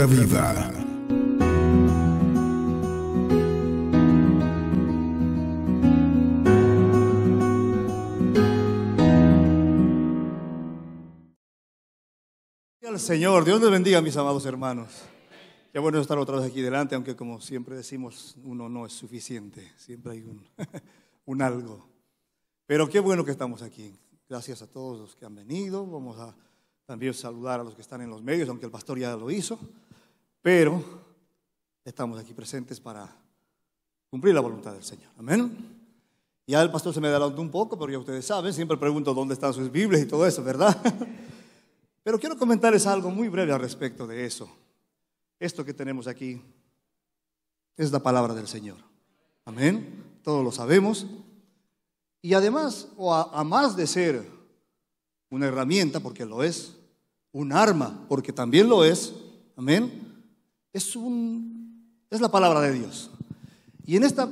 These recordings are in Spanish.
Al Señor, Dios les bendiga, mis amados hermanos. Qué bueno estar otra vez aquí delante, aunque como siempre decimos, uno no es suficiente, siempre hay un, un algo. Pero qué bueno que estamos aquí. Gracias a todos los que han venido. Vamos a también saludar a los que están en los medios, aunque el pastor ya lo hizo pero estamos aquí presentes para cumplir la voluntad del Señor. Amén. Ya el pastor se me adelantó un poco, pero ya ustedes saben, siempre pregunto dónde están sus Biblias y todo eso, ¿verdad? Pero quiero comentarles algo muy breve al respecto de eso. Esto que tenemos aquí es la palabra del Señor. Amén. Todos lo sabemos. Y además, o a, a más de ser una herramienta, porque lo es, un arma, porque también lo es, amén, es, la palabra de Dios. Y en esta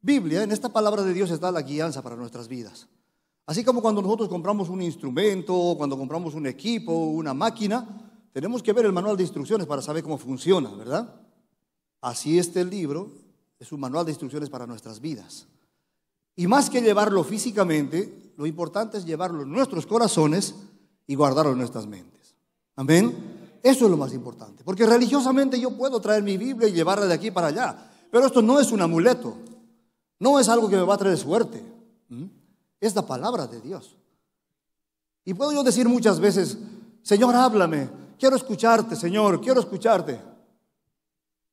Biblia, en esta palabra de Dios está la guianza para nuestras vidas. Así como cuando nosotros compramos un instrumento, o cuando compramos un equipo, una máquina, tenemos que ver el manual de instrucciones para saber cómo funciona, ¿verdad? Así este libro es un manual de instrucciones para nuestras vidas. Y más que llevarlo físicamente, lo importante es llevarlo en nuestros corazones y guardarlo en nuestras mentes. Amén. Eso es lo más importante. Porque religiosamente yo puedo traer mi Biblia y llevarla de aquí para allá. Pero esto no es un amuleto. No es algo que me va a traer suerte. Es la palabra de Dios. Y puedo yo decir muchas veces, Señor, háblame. Quiero escucharte, Señor. Quiero escucharte.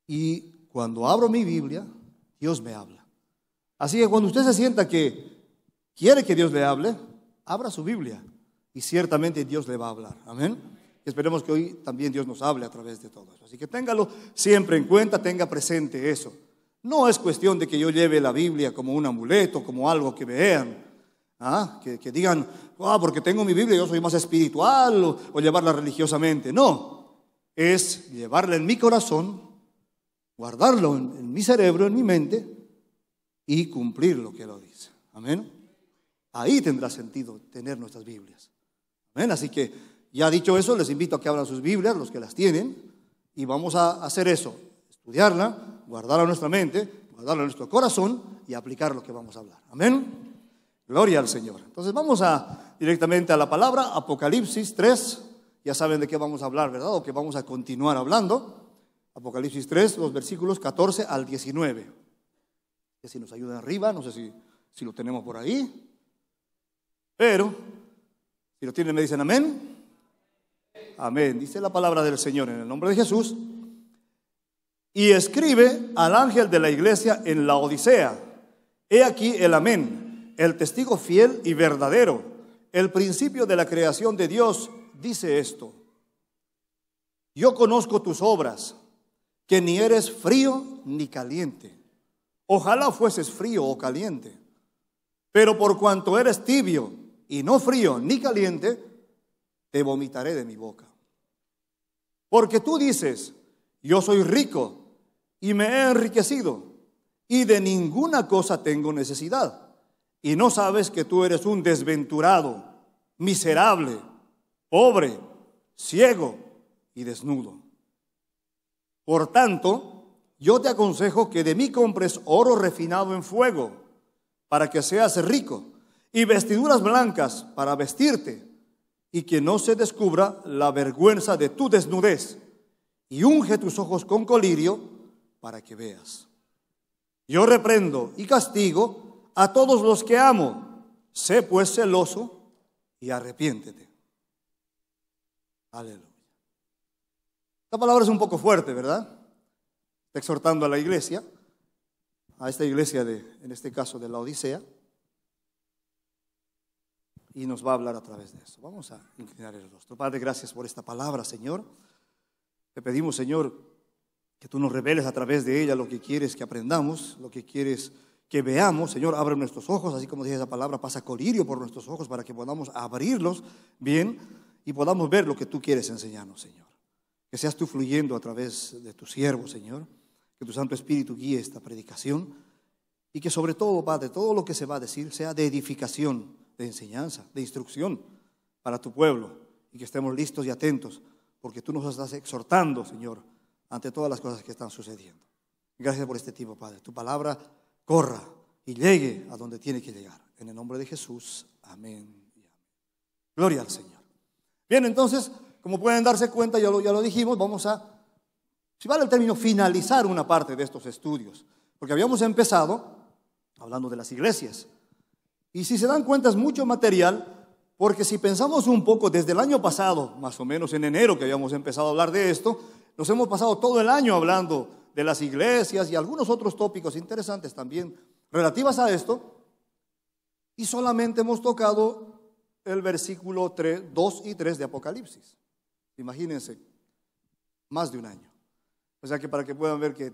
Y cuando abro mi Biblia, Dios me habla. Así que cuando usted se sienta que quiere que Dios le hable, abra su Biblia y ciertamente Dios le va a hablar. Amén esperemos que hoy también Dios nos hable a través de todo eso. Así que téngalo siempre en cuenta, tenga presente eso. No es cuestión de que yo lleve la Biblia como un amuleto, como algo que vean, ¿ah? que, digan, ah, porque tengo mi Biblia, yo soy más espiritual, o, llevarla religiosamente. No, es llevarla en mi corazón, guardarlo en mi cerebro, en mi mente, y cumplir lo que lo dice. Amén. Ahí tendrá sentido tener nuestras Biblias. Amén. Así que ya dicho eso, les invito a que abran sus Biblias, los que las tienen, y vamos a hacer eso, estudiarla, guardarla en nuestra mente, guardarla en nuestro corazón y aplicar lo que vamos a hablar. Amén. Gloria al Señor. Entonces vamos a directamente a la palabra Apocalipsis 3. Ya saben de qué vamos a hablar, ¿verdad? O que vamos a continuar hablando. Apocalipsis 3, los versículos 14 al 19. Que si nos ayudan arriba, no sé si lo tenemos por ahí. Pero, si lo tienen, me dicen amén. Amén. Dice la palabra del Señor en el nombre de Jesús. Y escribe al ángel de la iglesia en la Odisea. He aquí el amén, el testigo fiel y verdadero, el principio de la creación de Dios, dice esto. Yo conozco tus obras, que ni eres frío ni caliente. Ojalá fueses frío o caliente. Pero por cuanto eres tibio y no frío ni caliente, te vomitaré de mi boca. Porque tú dices, yo soy rico y me he enriquecido y de ninguna cosa tengo necesidad. Y no sabes que tú eres un desventurado, miserable, pobre, ciego y desnudo. Por tanto, yo te aconsejo que de mí compres oro refinado en fuego para que seas rico y vestiduras blancas para vestirte y que no se descubra la vergüenza de tu desnudez, y unge tus ojos con colirio para que veas. Yo reprendo y castigo a todos los que amo. Sé pues celoso y arrepiéntete. Aleluya. Esta palabra es un poco fuerte, ¿verdad? Está exhortando a la iglesia, a esta iglesia de, en este caso de la Odisea, y nos va a hablar a través de eso. Vamos a inclinar el rostro. Padre, gracias por esta palabra, Señor. Te pedimos, Señor, que tú nos reveles a través de ella lo que quieres que aprendamos, lo que quieres que veamos. Señor, abre nuestros ojos, así como dice esa palabra, pasa colirio por nuestros ojos para que podamos abrirlos bien y podamos ver lo que tú quieres enseñarnos, Señor. Que seas tú fluyendo a través de tu siervo, Señor. Que tu Santo Espíritu guíe esta predicación. Y que sobre todo, Padre, todo lo que se va a decir sea de edificación de enseñanza, de instrucción para tu pueblo y que estemos listos y atentos, porque tú nos estás exhortando, Señor, ante todas las cosas que están sucediendo. Gracias por este tiempo, Padre. Tu palabra corra y llegue a donde tiene que llegar. En el nombre de Jesús, amén. Gloria al Señor. Bien, entonces, como pueden darse cuenta, ya lo, ya lo dijimos, vamos a, si vale el término, finalizar una parte de estos estudios, porque habíamos empezado hablando de las iglesias. Y si se dan cuenta es mucho material, porque si pensamos un poco desde el año pasado, más o menos en enero que habíamos empezado a hablar de esto, nos hemos pasado todo el año hablando de las iglesias y algunos otros tópicos interesantes también relativas a esto, y solamente hemos tocado el versículo 2 y 3 de Apocalipsis. Imagínense, más de un año. O sea que para que puedan ver que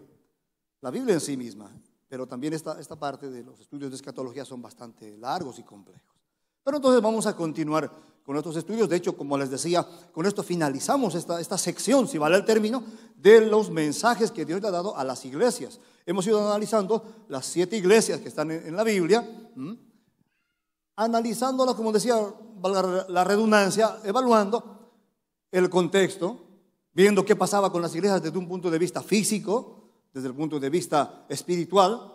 la Biblia en sí misma pero también esta, esta parte de los estudios de escatología son bastante largos y complejos. Pero entonces vamos a continuar con estos estudios. De hecho, como les decía, con esto finalizamos esta, sección, si vale el término, de los mensajes que Dios le ha dado a las iglesias. Hemos ido analizando las siete iglesias que están en, la Biblia, analizándolas, como decía, la redundancia, evaluando el contexto, viendo qué pasaba con las iglesias desde un punto de vista físico, desde el punto de vista espiritual.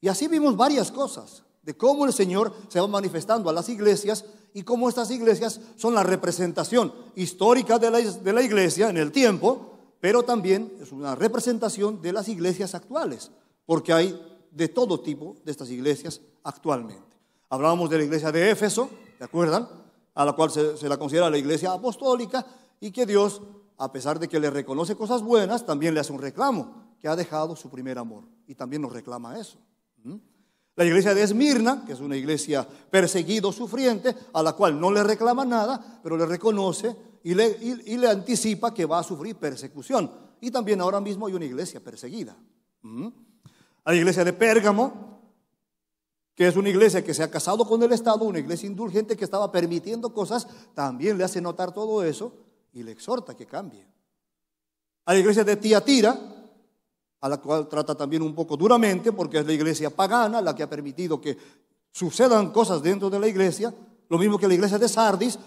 Y así vimos varias cosas de cómo el Señor se va manifestando a las iglesias y cómo estas iglesias son la representación histórica de la, iglesia en el tiempo, pero también es una representación de las iglesias actuales, porque hay de todo tipo de estas iglesias actualmente. Hablábamos de la iglesia de Éfeso, ¿de acuerdan? A la cual se, se la considera la iglesia apostólica y que Dios, a pesar de que le reconoce cosas buenas, también le hace un reclamo que ha dejado su primer amor. Y también nos reclama eso. La iglesia de Esmirna, que es una iglesia perseguido, sufriente, a la cual no le reclama nada, pero le reconoce y le, anticipa que va a sufrir persecución. Y también ahora mismo hay una iglesia perseguida. A la iglesia de Pérgamo, que es una iglesia que se ha casado con el Estado, una iglesia indulgente que estaba permitiendo cosas, también le hace notar todo eso y le exhorta que cambie. A la iglesia de Tiatira, a la cual trata también un poco duramente, porque es la iglesia pagana la que ha permitido que sucedan cosas dentro de la iglesia, lo mismo que la iglesia de Sardis,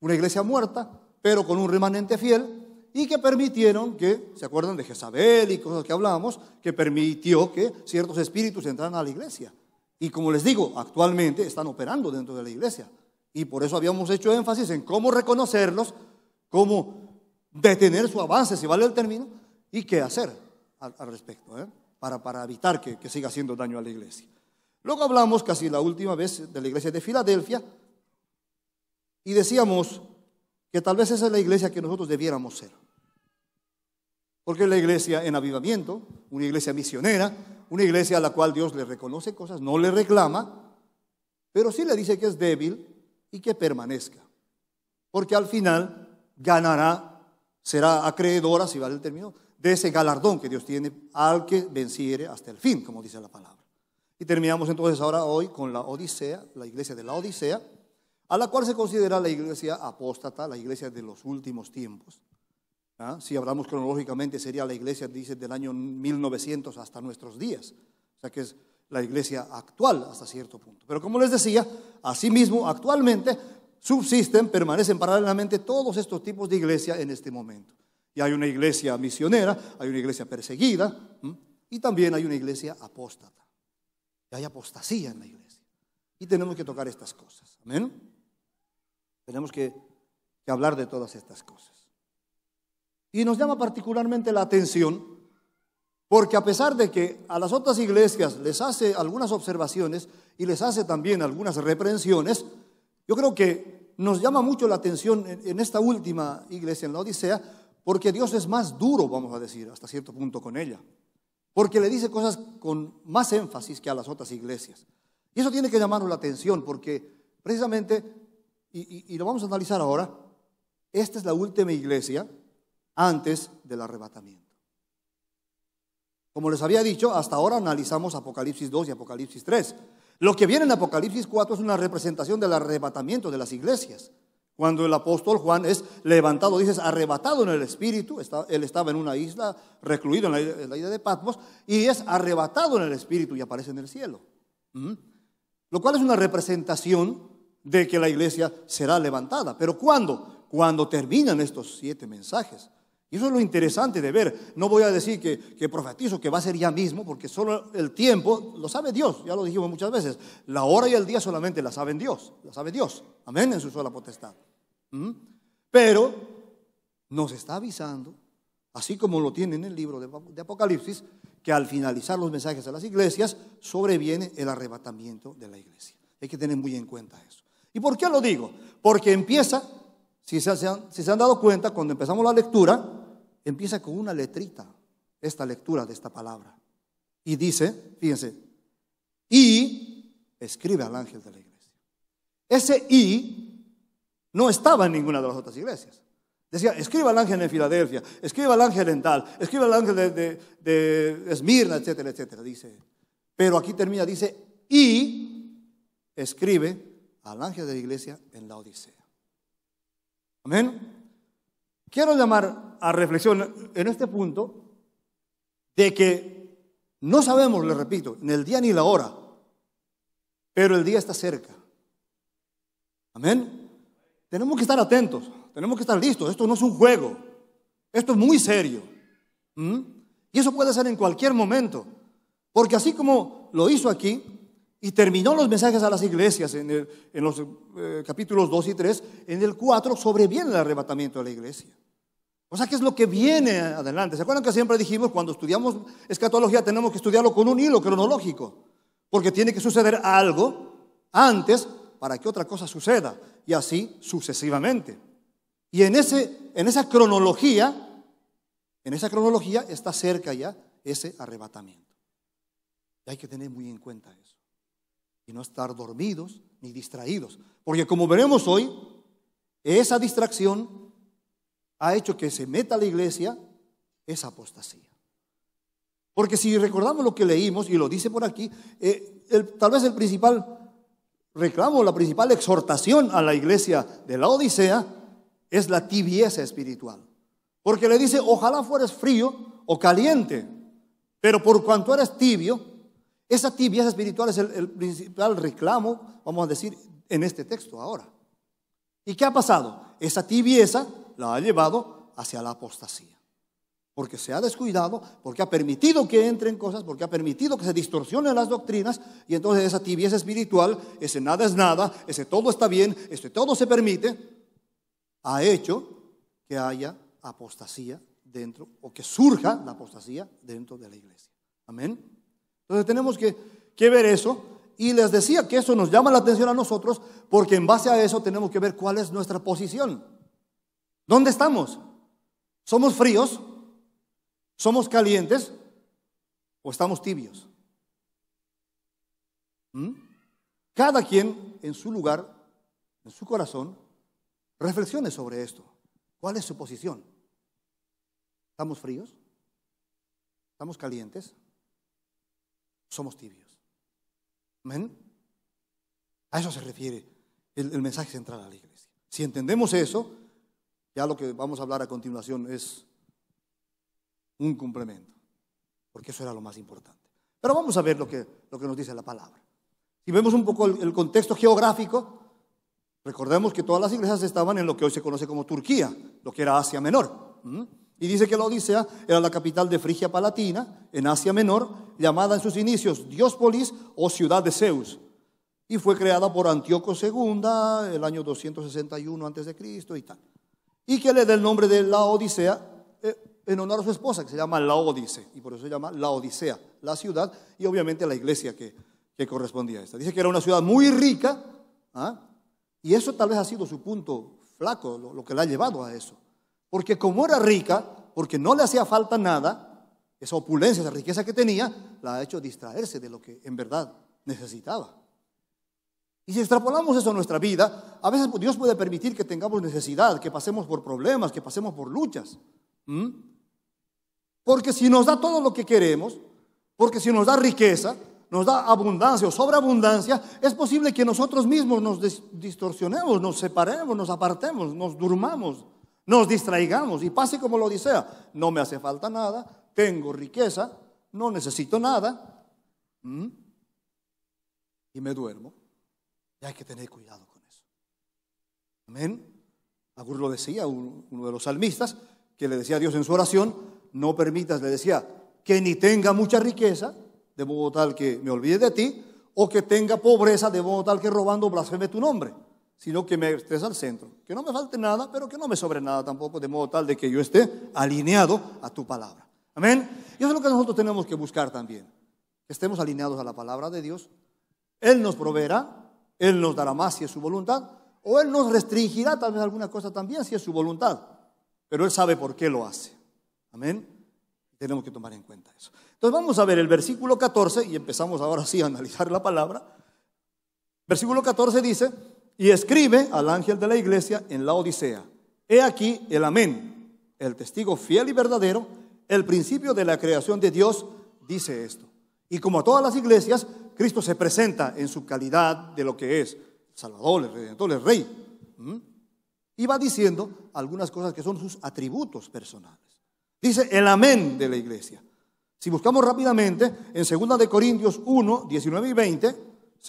una iglesia muerta, pero con un remanente fiel, y que permitieron que, ¿se acuerdan de Jezabel y cosas que hablamos? Que permitió que ciertos espíritus entraran a la iglesia. Y como les digo, actualmente están operando dentro de la iglesia. Y por eso habíamos hecho énfasis en cómo reconocerlos, cómo detener su avance, si vale el término, y qué hacer al, respecto, ¿eh? para, para, evitar que, siga haciendo daño a la iglesia. Luego hablamos casi la última vez de la iglesia de Filadelfia y decíamos que tal vez esa es la iglesia que nosotros debiéramos ser. Porque la iglesia en avivamiento, una iglesia misionera, una iglesia a la cual Dios le reconoce cosas, no le reclama, pero sí le dice que es débil y que permanezca. Porque al final ganará, será acreedora, si vale el término, de ese galardón que Dios tiene al que venciere hasta el fin, como dice la palabra. Y terminamos entonces ahora hoy con la Odisea, la iglesia de la Odisea, a la cual se considera la iglesia apóstata, la iglesia de los últimos tiempos. ¿Ah? Si hablamos cronológicamente, sería la iglesia, dice, del año 1900 hasta nuestros días. O sea que es la iglesia actual hasta cierto punto. Pero como les decía, asimismo, actualmente subsisten, permanecen paralelamente todos estos tipos de iglesia en este momento. Y hay una iglesia misionera, hay una iglesia perseguida y también hay una iglesia apóstata. Y hay apostasía en la iglesia. Y tenemos que tocar estas cosas. Amén. Tenemos que, que hablar de todas estas cosas. Y nos llama particularmente la atención porque a pesar de que a las otras iglesias les hace algunas observaciones y les hace también algunas reprensiones, yo creo que nos llama mucho la atención en, esta última iglesia, en la Odisea, porque Dios es más duro, vamos a decir, hasta cierto punto con ella, porque le dice cosas con más énfasis que a las otras iglesias. Y eso tiene que llamarnos la atención, porque precisamente, y, y lo vamos a analizar ahora, esta es la última iglesia antes del arrebatamiento. Como les había dicho, hasta ahora analizamos Apocalipsis 2 y Apocalipsis 3. Lo que viene en Apocalipsis 4 es una representación del arrebatamiento de las iglesias. Cuando el apóstol Juan es levantado, dices, arrebatado en el espíritu, él estaba en una isla, recluido en la, isla de Patmos, y es arrebatado en el espíritu y aparece en el cielo. Lo cual es una representación de que la iglesia será levantada. Pero ¿cuándo? Cuando terminan estos siete mensajes. Y eso es lo interesante de ver. No voy a decir que, que, profetizo que va a ser ya mismo, porque solo el tiempo lo sabe Dios, ya lo dijimos muchas veces. La hora y el día solamente la saben Dios, la sabe Dios. Amén en su sola potestad. ¿Mm? Pero nos está avisando, así como lo tiene en el libro de Apocalipsis, que al finalizar los mensajes a las iglesias sobreviene el arrebatamiento de la iglesia. Hay que tener muy en cuenta eso. ¿Y por qué lo digo? Porque empieza, si se, han, si se han dado cuenta, cuando empezamos la lectura, empieza con una letrita, esta lectura de esta palabra. Y dice, fíjense, y escribe al ángel de la iglesia. Ese y no estaba en ninguna de las otras iglesias. Decía, escriba al ángel en Filadelfia, escriba al ángel en tal, escriba al ángel de, de Esmirna, etcétera, etcétera, dice. Pero aquí termina, dice, y escribe al ángel de la iglesia en la Odisea. Amén. Quiero llamar a reflexión en este punto de que no sabemos, le repito, ni el día ni la hora, pero el día está cerca. Amén. Tenemos que estar atentos, tenemos que estar listos. Esto no es un juego, esto es muy serio. Y eso puede ser en cualquier momento, porque así como lo hizo aquí y terminó los mensajes a las iglesias en, los eh, capítulos 2 y 3, en el 4 sobreviene el arrebatamiento de la iglesia. O sea, ¿qué es lo que viene adelante? ¿Se acuerdan que siempre dijimos cuando estudiamos escatología tenemos que estudiarlo con un hilo cronológico? Porque tiene que suceder algo antes para que otra cosa suceda, y así sucesivamente. Y en, ese, en esa cronología, en esa cronología está cerca ya ese arrebatamiento. Y hay que tener muy en cuenta eso. Y no estar dormidos ni distraídos. Porque como veremos hoy, esa distracción ha hecho que se meta a la iglesia esa apostasía. Porque si recordamos lo que leímos, y lo dice por aquí, eh, tal vez el principal reclamo, la principal exhortación a la iglesia de la Odisea es la tibieza espiritual. Porque le dice, ojalá fueras frío o caliente, pero por cuanto eres tibio, esa tibieza espiritual es el, el principal reclamo, vamos a decir, en este texto ahora. ¿Y qué ha pasado? Esa tibieza la ha llevado hacia la apostasía porque se ha descuidado, porque ha permitido que entren cosas, porque ha permitido que se distorsionen las doctrinas, y entonces esa tibieza espiritual, ese nada es nada, ese todo está bien, ese todo se permite, ha hecho que haya apostasía dentro, o que surja la apostasía dentro de la iglesia. Amén. Entonces tenemos que, ver eso, y les decía que eso nos llama la atención a nosotros, porque en base a eso tenemos que ver cuál es nuestra posición. ¿Dónde estamos? ¿Somos fríos? ¿Somos calientes o estamos tibios? ¿Mm? Cada quien en su lugar, en su corazón, reflexione sobre esto. ¿Cuál es su posición? ¿Estamos fríos? ¿Estamos calientes? Somos tibios. A eso se refiere el, el mensaje central a la iglesia. Si entendemos eso, ya lo que vamos a hablar a continuación es un complemento, porque eso era lo más importante. Pero vamos a ver lo que, lo que nos dice la palabra. Si vemos un poco el, contexto geográfico, recordemos que todas las iglesias estaban en lo que hoy se conoce como Turquía, lo que era Asia Menor. Y dice que la Odisea era la capital de Frigia Palatina, en Asia Menor, llamada en sus inicios Diospolis o ciudad de Zeus. Y fue creada por Antíoco II el año 261 a.C. y tal. Y que le dé el nombre de la Odisea eh, en honor a su esposa, que se llama La Odisea, y por eso se llama Odisea, la ciudad, y obviamente la iglesia que, correspondía a esta. Dice que era una ciudad muy rica, ¿ah? y eso tal vez ha sido su punto flaco, lo, que la ha llevado a eso. Porque como era rica, porque no le hacía falta nada, esa opulencia, esa riqueza que tenía, la ha hecho distraerse de lo que en verdad necesitaba. Y si extrapolamos eso a nuestra vida, a veces Dios puede permitir que tengamos necesidad, que pasemos por problemas, que pasemos por luchas. Porque si nos da todo lo que queremos, porque si nos da riqueza, nos da abundancia o sobreabundancia, es posible que nosotros mismos nos distorsionemos, nos separemos, nos apartemos, nos durmamos, nos distraigamos y pase como lo desea. No me hace falta nada, tengo riqueza, no necesito nada y me duermo. Y hay que tener cuidado con eso. Amén. Agur lo decía uno de los salmistas que le decía a Dios en su oración, no permitas, le decía, que ni tenga mucha riqueza, de modo tal que me olvide de ti, o que tenga pobreza, de modo tal que robando blasfeme tu nombre, sino que me estés al centro, que no me falte nada, pero que no me sobre nada tampoco, de modo tal de que yo esté alineado a tu palabra. Amén. Y eso es lo que nosotros tenemos que buscar también, que estemos alineados a la palabra de Dios. Él nos proveerá, Él nos dará más si es su voluntad, o Él nos restringirá tal vez alguna cosa también si es su voluntad, pero Él sabe por qué lo hace. Amén. Tenemos que tomar en cuenta eso. Entonces vamos a ver el versículo 14 y empezamos ahora sí a analizar la palabra. Versículo 14 dice, y escribe al ángel de la iglesia en la Odisea, he aquí el amén, el testigo fiel y verdadero, el principio de la creación de Dios dice esto. Y como a todas las iglesias, Cristo se presenta en su calidad de lo que es Salvador, Redentor, el Rey. ¿Mm? Y va diciendo algunas cosas que son sus atributos personales. Dice el amén de la iglesia. Si buscamos rápidamente en 2 de Corintios 1, 19 y 20,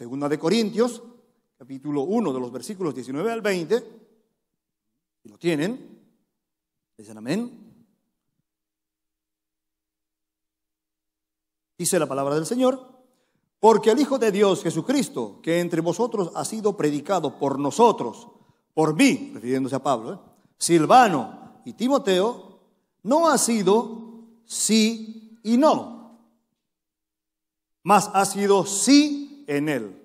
2 de Corintios, capítulo 1 de los versículos 19 al 20, si lo tienen, dicen amén. Dice la palabra del Señor, porque el Hijo de Dios Jesucristo, que entre vosotros ha sido predicado por nosotros, por mí, refiriéndose a Pablo, eh, Silvano y Timoteo, no ha sido sí y no, mas ha sido sí en Él.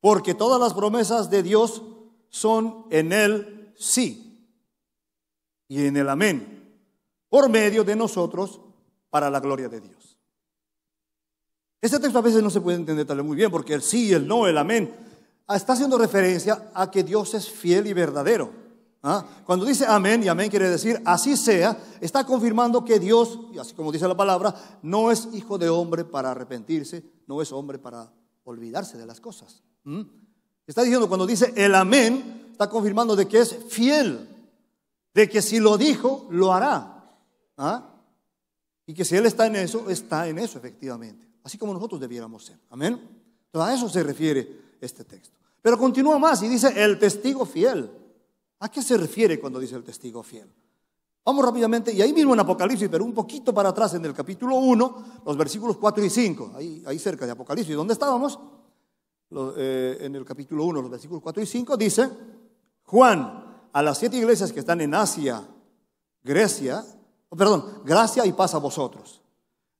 Porque todas las promesas de Dios son en Él sí y en el amén, por medio de nosotros para la gloria de Dios. Este texto a veces no se puede entender tal muy bien, porque el sí, el no, el amén, está haciendo referencia a que Dios es fiel y verdadero. ¿Ah? Cuando dice amén, y amén quiere decir así sea, está confirmando que Dios, y así como dice la palabra, no es hijo de hombre para arrepentirse, no es hombre para olvidarse de las cosas. ¿Mm? Está diciendo cuando dice el amén, está confirmando de que es fiel, de que si lo dijo, lo hará. ¿Ah? Y que si Él está en eso, está en eso efectivamente. Así como nosotros debiéramos ser. Amén. Entonces, a eso se refiere este texto. Pero continúa más y dice el testigo fiel. ¿A qué se refiere cuando dice el testigo fiel? Vamos rápidamente, y ahí mismo en Apocalipsis, pero un poquito para atrás en el capítulo 1, los versículos 4 y 5, ahí, cerca de Apocalipsis, ¿dónde estábamos? Eh, en el capítulo 1, los versículos 4 y 5, dice, Juan, a las siete iglesias que están en Asia, Grecia, oh, perdón, gracia y paz a vosotros,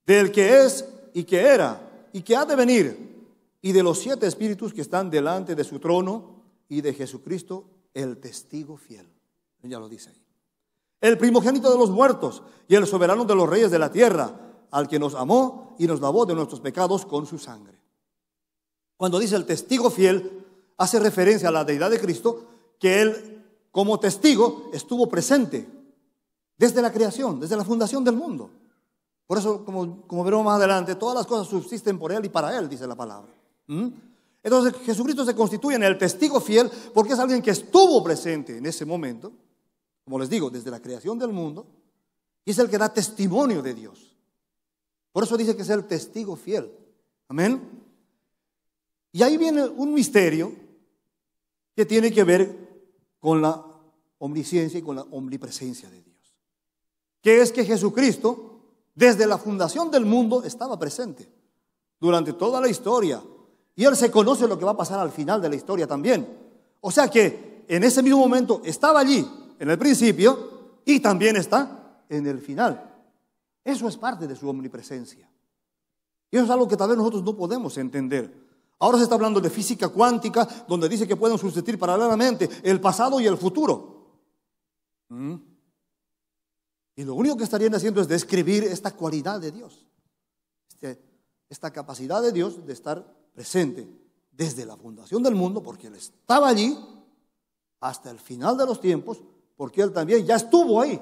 del que es y que era y que ha de venir, y de los siete espíritus que están delante de su trono y de Jesucristo el testigo fiel. Ya lo dice ahí. El primogénito de los muertos y el soberano de los reyes de la tierra, al que nos amó y nos lavó de nuestros pecados con su sangre. Cuando dice el testigo fiel, hace referencia a la deidad de Cristo, que él como testigo estuvo presente desde la creación, desde la fundación del mundo. Por eso, como, veremos más adelante, todas las cosas subsisten por él y para él, dice la palabra. ¿Mm? Entonces Jesucristo se constituye en el testigo fiel porque es alguien que estuvo presente en ese momento, como les digo, desde la creación del mundo, y es el que da testimonio de Dios. Por eso dice que es el testigo fiel. Amén. Y ahí viene un misterio que tiene que ver con la omnisciencia y con la omnipresencia de Dios. Que es que Jesucristo, desde la fundación del mundo, estaba presente durante toda la historia y él se conoce lo que va a pasar al final de la historia también. O sea que en ese mismo momento estaba allí, en el principio, y también está en el final. Eso es parte de su omnipresencia. Y eso es algo que tal vez nosotros no podemos entender. Ahora se está hablando de física cuántica, donde dice que pueden subsistir paralelamente el pasado y el futuro. ¿Mm? Y lo único que estarían haciendo es describir esta cualidad de Dios, este, esta capacidad de Dios de estar presente desde la fundación del mundo, porque Él estaba allí, hasta el final de los tiempos, porque Él también ya estuvo ahí.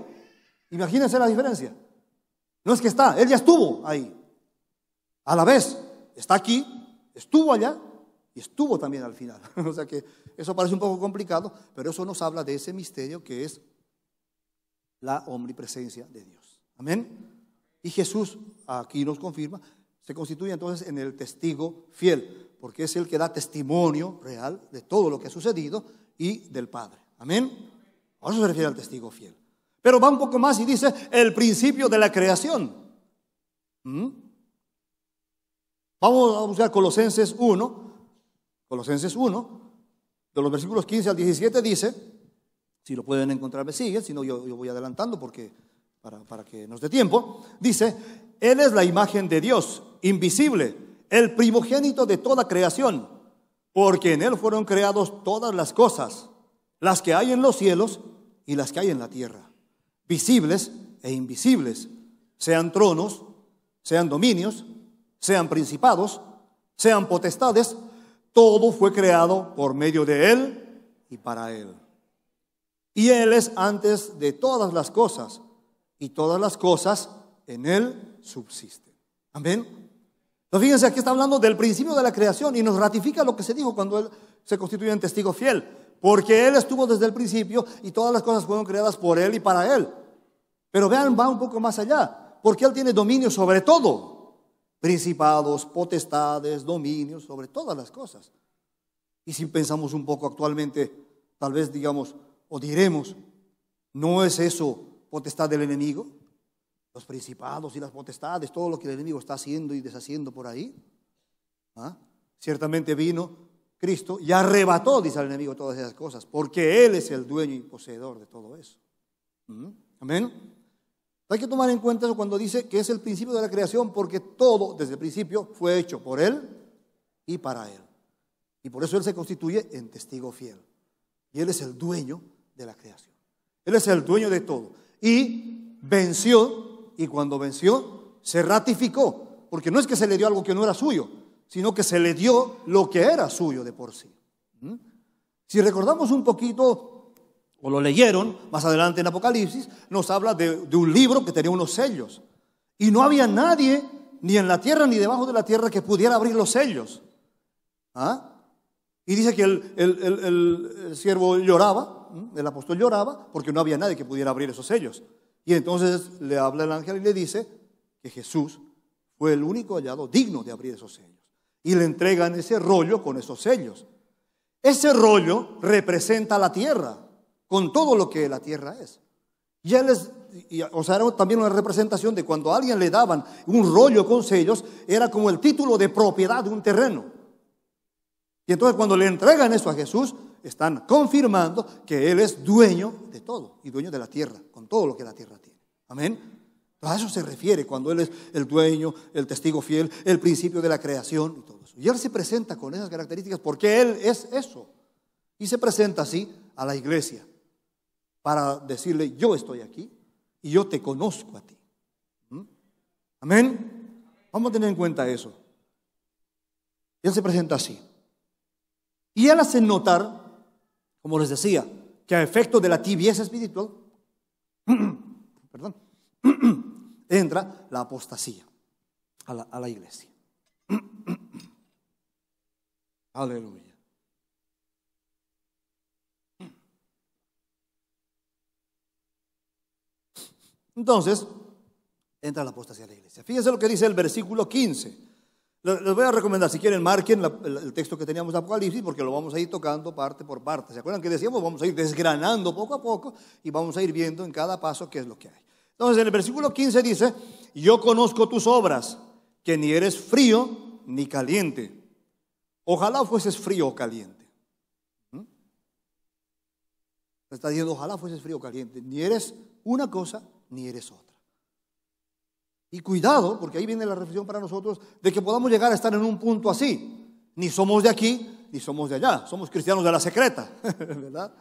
Imagínense la diferencia. No es que está, Él ya estuvo ahí. A la vez, está aquí, estuvo allá y estuvo también al final. o sea que eso parece un poco complicado, pero eso nos habla de ese misterio que es la omnipresencia de Dios. Amén. Y Jesús aquí nos confirma se constituye entonces en el testigo fiel, porque es el que da testimonio real de todo lo que ha sucedido y del Padre. Amén. A eso se refiere al testigo fiel. Pero va un poco más y dice el principio de la creación. ¿Mm? Vamos a buscar Colosenses 1. Colosenses 1, de los versículos 15 al 17 dice, si lo pueden encontrar me siguen, si no yo, voy adelantando porque, para, para que nos dé tiempo, dice, Él es la imagen de Dios, invisible, el primogénito de toda creación, porque en Él fueron creados todas las cosas, las que hay en los cielos y las que hay en la tierra, visibles e invisibles, sean tronos, sean dominios, sean principados, sean potestades, todo fue creado por medio de Él y para Él. Y Él es antes de todas las cosas, y todas las cosas en Él subsisten. Amén fíjense, aquí está hablando del principio de la creación y nos ratifica lo que se dijo cuando Él se constituyó en testigo fiel. Porque Él estuvo desde el principio y todas las cosas fueron creadas por Él y para Él. Pero vean, va un poco más allá. Porque Él tiene dominio sobre todo. Principados, potestades, dominio sobre todas las cosas. Y si pensamos un poco actualmente, tal vez digamos o diremos, ¿no es eso potestad del enemigo? los principados y las potestades, todo lo que el enemigo está haciendo y deshaciendo por ahí. ¿ah? Ciertamente vino Cristo y arrebató, dice el enemigo, todas esas cosas, porque Él es el dueño y poseedor de todo eso. ¿Mm? Amén. Hay que tomar en cuenta eso cuando dice que es el principio de la creación, porque todo desde el principio fue hecho por Él y para Él. Y por eso Él se constituye en testigo fiel. Y Él es el dueño de la creación. Él es el dueño de todo. Y venció y cuando venció, se ratificó. Porque no es que se le dio algo que no era suyo, sino que se le dio lo que era suyo de por sí. ¿Mm? Si recordamos un poquito, o lo leyeron más adelante en Apocalipsis, nos habla de, un libro que tenía unos sellos. Y no había nadie, ni en la tierra ni debajo de la tierra, que pudiera abrir los sellos. ¿Ah? Y dice que el, siervo lloraba, el apóstol lloraba, porque no había nadie que pudiera abrir esos sellos. Y entonces le habla el ángel y le dice que Jesús fue el único hallado digno de abrir esos sellos. Y le entregan ese rollo con esos sellos. Ese rollo representa la tierra, con todo lo que la tierra es. Y él es, o sea, era también una representación de cuando a alguien le daban un rollo con sellos, era como el título de propiedad de un terreno. Y entonces cuando le entregan eso a Jesús, están confirmando que Él es dueño de todo y dueño de la tierra, con todo lo que la tierra tiene. Amén. A eso se refiere cuando Él es el dueño, el testigo fiel, el principio de la creación y todo eso. Y Él se presenta con esas características porque Él es eso. Y se presenta así a la iglesia para decirle, yo estoy aquí y yo te conozco a ti. ¿Mm? Amén. Vamos a tener en cuenta eso. Él se presenta así. Y Él hace notar como les decía, que a efecto de la tibieza espiritual, perdón, entra la apostasía a la, iglesia. Aleluya. Entonces, entra la apostasía a la iglesia. Fíjense lo que dice el versículo 15. Les voy a recomendar, si quieren, marquen el texto que teníamos de Apocalipsis, porque lo vamos a ir tocando parte por parte. ¿Se acuerdan que decíamos? Vamos a ir desgranando poco a poco y vamos a ir viendo en cada paso qué es lo que hay. Entonces, en el versículo 15 dice, yo conozco tus obras, que ni eres frío ni caliente. Ojalá fueses frío o caliente. ¿Mm? Está diciendo, ojalá fueses frío o caliente. Ni eres una cosa ni eres otra. Y cuidado, porque ahí viene la reflexión para nosotros, de que podamos llegar a estar en un punto así. Ni somos de aquí, ni somos de allá. Somos cristianos de la secreta, ¿verdad?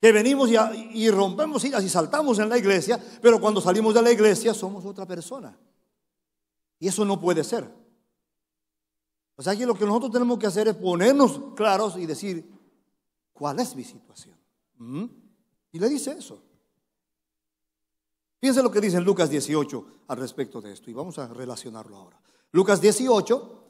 Que venimos y, y rompemos sillas y saltamos en la iglesia, pero cuando salimos de la iglesia somos otra persona. Y eso no puede ser. O sea aquí lo que nosotros tenemos que hacer es ponernos claros y decir, ¿cuál es mi situación? ¿Mm? Y le dice eso. Piense lo que dice Lucas 18 al respecto de esto y vamos a relacionarlo ahora. Lucas 18,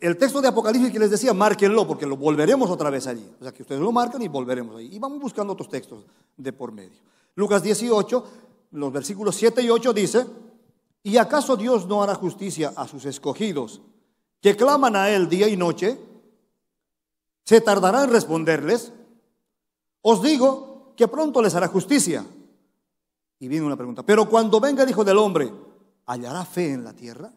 el texto de Apocalipsis que les decía, márquenlo porque lo volveremos otra vez allí. O sea, que ustedes lo marcan y volveremos ahí. Y vamos buscando otros textos de por medio. Lucas 18, los versículos 7 y 8 dice, ¿y acaso Dios no hará justicia a sus escogidos que claman a Él día y noche? ¿Se tardará en responderles? Os digo que pronto les hará justicia. Y viene una pregunta, pero cuando venga el Hijo del Hombre, ¿hallará fe en la tierra?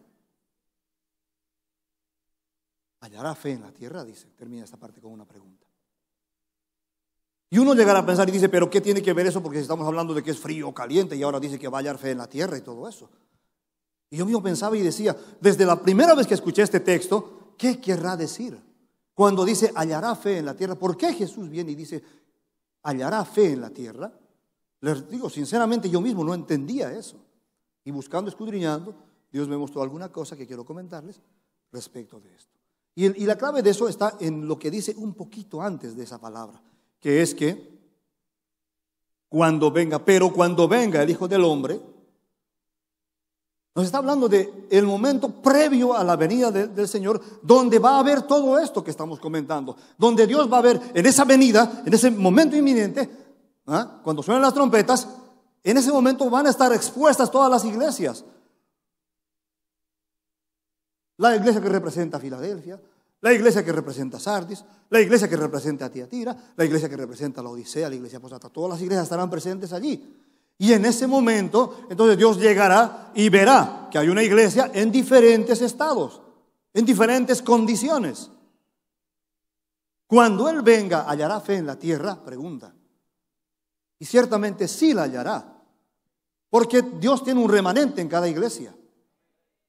¿Hallará fe en la tierra? Dice, termina esta parte con una pregunta. Y uno llegará a pensar y dice, pero ¿qué tiene que ver eso? Porque estamos hablando de que es frío o caliente y ahora dice que va a hallar fe en la tierra y todo eso. Y yo mismo pensaba y decía, desde la primera vez que escuché este texto, ¿qué querrá decir? Cuando dice, hallará fe en la tierra, ¿por qué Jesús viene y dice, hallará fe en la tierra? Les digo, sinceramente yo mismo no entendía eso. Y buscando, escudriñando, Dios me mostró alguna cosa que quiero comentarles respecto de esto. Y, la clave de eso está en lo que dice un poquito antes de esa palabra, que es que cuando venga, pero cuando venga el Hijo del Hombre, nos está hablando de momento previo a la venida del Señor, donde va a haber todo esto que estamos comentando, donde Dios va a ver en esa venida, en ese momento inminente, ¿Ah? cuando suenan las trompetas, en ese momento van a estar expuestas todas las iglesias. La iglesia que representa Filadelfia, la iglesia que representa Sardis, la iglesia que representa a Tiatira, la iglesia que representa la Odisea, la iglesia posata todas las iglesias estarán presentes allí. Y en ese momento, entonces Dios llegará y verá que hay una iglesia en diferentes estados, en diferentes condiciones. Cuando Él venga, hallará fe en la tierra, pregunta. Y ciertamente sí la hallará. Porque Dios tiene un remanente en cada iglesia.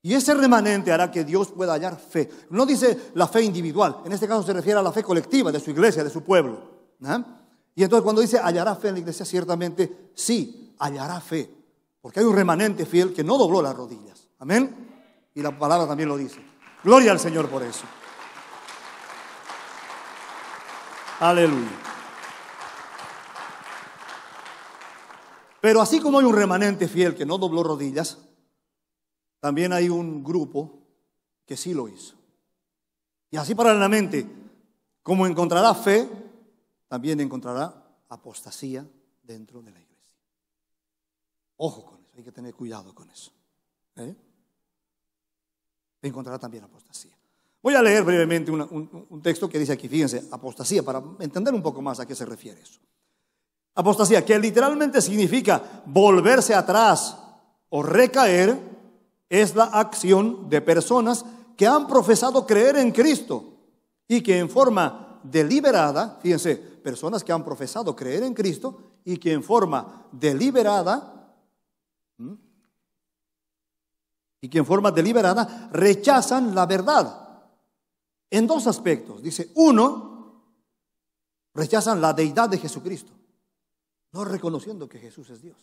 Y ese remanente hará que Dios pueda hallar fe. No dice la fe individual, en este caso se refiere a la fe colectiva de su iglesia, de su pueblo. Y entonces cuando dice hallará fe en la iglesia, ciertamente sí, hallará fe. Porque hay un remanente fiel que no dobló las rodillas. Amén. Y la palabra también lo dice. Gloria al Señor por eso. Aleluya. Pero así como hay un remanente fiel que no dobló rodillas, también hay un grupo que sí lo hizo. Y así paralelamente, como encontrará fe, también encontrará apostasía dentro de la iglesia. Ojo con eso, hay que tener cuidado con eso. ¿eh? Encontrará también apostasía. Voy a leer brevemente un, texto que dice aquí, fíjense, apostasía, para entender un poco más a qué se refiere eso. Apostasía, que literalmente significa volverse atrás o recaer, es la acción de personas que han profesado creer en Cristo y que en forma deliberada, fíjense, personas que han profesado creer en Cristo y que en forma deliberada, y que en forma deliberada rechazan la verdad en dos aspectos. Dice, uno, rechazan la deidad de Jesucristo no reconociendo que Jesús es Dios.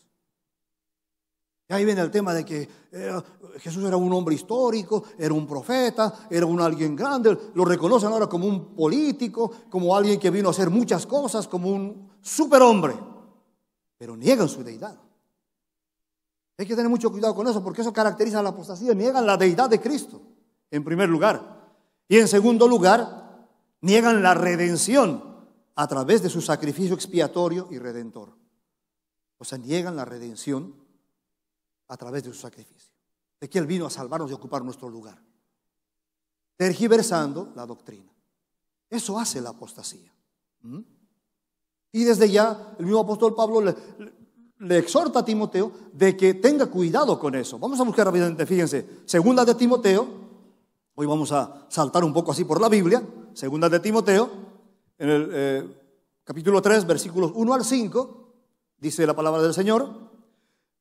Y ahí viene el tema de que eh, Jesús era un hombre histórico, era un profeta, era un alguien grande. Lo reconocen ahora como un político, como alguien que vino a hacer muchas cosas, como un superhombre. Pero niegan su deidad. Hay que tener mucho cuidado con eso porque eso caracteriza a la apostasía. Niegan la deidad de Cristo, en primer lugar. Y en segundo lugar, niegan la redención a través de su sacrificio expiatorio y redentor. O sea, niegan la redención a través de su sacrificio. De que Él vino a salvarnos y ocupar nuestro lugar. Tergiversando la doctrina. Eso hace la apostasía. ¿Mm? Y desde ya el mismo apóstol Pablo le, le, exhorta a Timoteo de que tenga cuidado con eso. Vamos a buscar rápidamente, fíjense, segunda de Timoteo, hoy vamos a saltar un poco así por la Biblia, segunda de Timoteo, en el eh, capítulo 3, versículos 1 al 5, dice la palabra del Señor,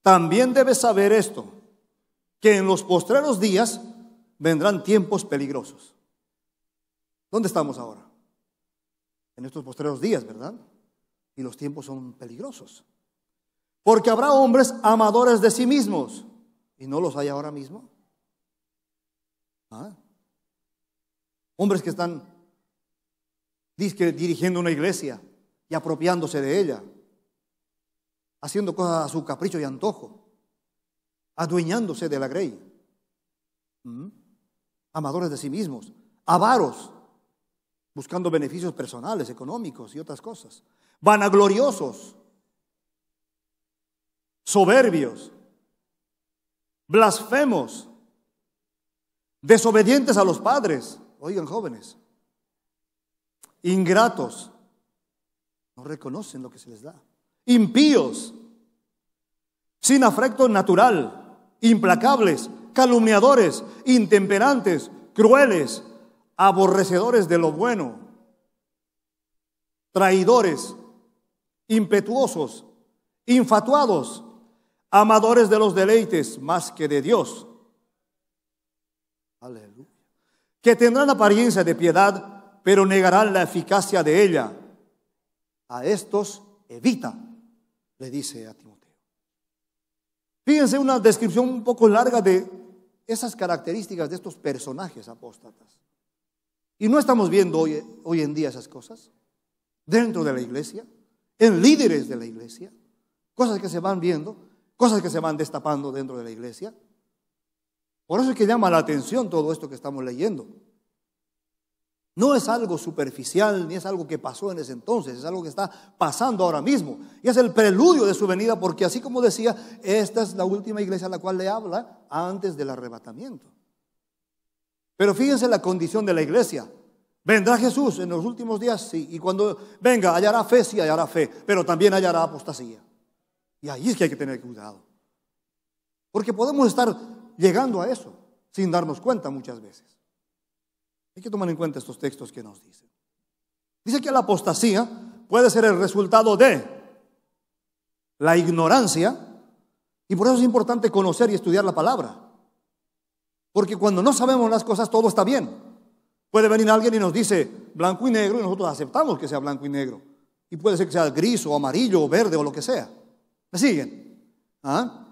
también debes saber esto, que en los postreros días vendrán tiempos peligrosos. ¿Dónde estamos ahora? En estos postreros días, ¿verdad? Y los tiempos son peligrosos. Porque habrá hombres amadores de sí mismos. ¿Y no los hay ahora mismo? ¿Ah? Hombres que están Dice dirigiendo una iglesia y apropiándose de ella, haciendo cosas a su capricho y antojo, adueñándose de la grey, mm. amadores de sí mismos, avaros, buscando beneficios personales, económicos y otras cosas, vanagloriosos, soberbios, blasfemos, desobedientes a los padres, oigan jóvenes, ingratos, no reconocen lo que se les da, impíos, sin afecto natural, implacables, calumniadores, intemperantes, crueles, aborrecedores de lo bueno, traidores, impetuosos, infatuados, amadores de los deleites más que de Dios. Aleluya. Que tendrán apariencia de piedad, pero negarán la eficacia de ella. A estos evita, le dice a Timoteo. Fíjense una descripción un poco larga de esas características de estos personajes apóstatas. Y no estamos viendo hoy, hoy en día esas cosas dentro de la iglesia, en líderes de la iglesia, cosas que se van viendo, cosas que se van destapando dentro de la iglesia. Por eso es que llama la atención todo esto que estamos leyendo. No es algo superficial, ni es algo que pasó en ese entonces, es algo que está pasando ahora mismo. Y es el preludio de su venida, porque así como decía, esta es la última iglesia a la cual le habla antes del arrebatamiento. Pero fíjense la condición de la iglesia. ¿Vendrá Jesús en los últimos días? Sí. Y cuando venga, hallará fe, sí, hallará fe, pero también hallará apostasía. Y ahí es que hay que tener cuidado. Porque podemos estar llegando a eso sin darnos cuenta muchas veces. Hay que tomar en cuenta estos textos que nos dicen. Dice que la apostasía puede ser el resultado de la ignorancia y por eso es importante conocer y estudiar la palabra. Porque cuando no sabemos las cosas todo está bien. Puede venir alguien y nos dice blanco y negro y nosotros aceptamos que sea blanco y negro. Y puede ser que sea gris o amarillo o verde o lo que sea. ¿Me siguen? ¿Ah?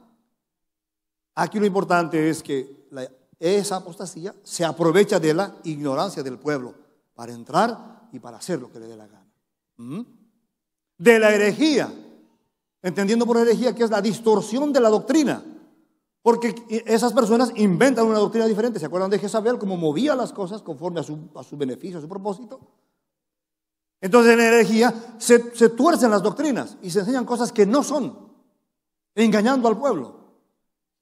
Aquí lo importante es que esa apostasía se aprovecha de la ignorancia del pueblo para entrar y para hacer lo que le dé la gana. ¿Mm? De la herejía, entendiendo por herejía que es la distorsión de la doctrina, porque esas personas inventan una doctrina diferente. ¿Se acuerdan de Jezabel? Cómo movía las cosas conforme a su, beneficio, a su propósito. Entonces en la herejía se tuercen las doctrinas y se enseñan cosas que no son, engañando al pueblo.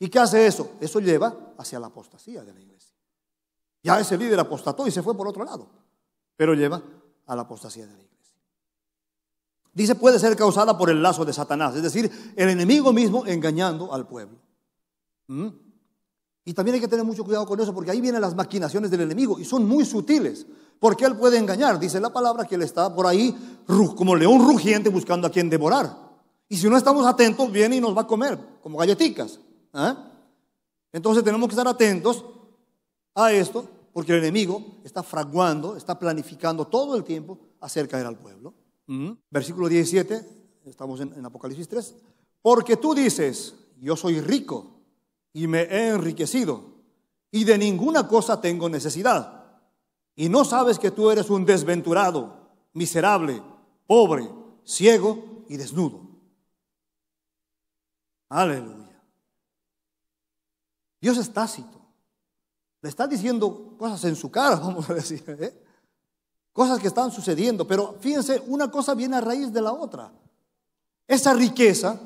¿Y qué hace eso? Eso lleva hacia la apostasía de la iglesia. Ya ese líder apostató y se fue por otro lado, pero lleva a la apostasía de la iglesia. Dice, puede ser causada por el lazo de Satanás, es decir, el enemigo mismo engañando al pueblo. ¿Mm? Y también hay que tener mucho cuidado con eso, porque ahí vienen las maquinaciones del enemigo y son muy sutiles, porque él puede engañar. Dice la palabra que él está por ahí como león rugiente buscando a quien devorar. Y si no estamos atentos, viene y nos va a comer como galleticas. ¿Ah? Entonces tenemos que estar atentos a esto, porque el enemigo está fraguando, está planificando todo el tiempo Acerca del al pueblo. ¿Mm? Versículo 17, estamos en, en Apocalipsis 3. Porque tú dices, yo soy rico y me he enriquecido y de ninguna cosa tengo necesidad. Y no sabes que tú eres un desventurado, miserable, pobre, ciego y desnudo. Aleluya. Dios es tácito. Le está diciendo cosas en su cara, vamos a decir, ¿eh? cosas que están sucediendo. Pero fíjense, una cosa viene a raíz de la otra. Esa riqueza,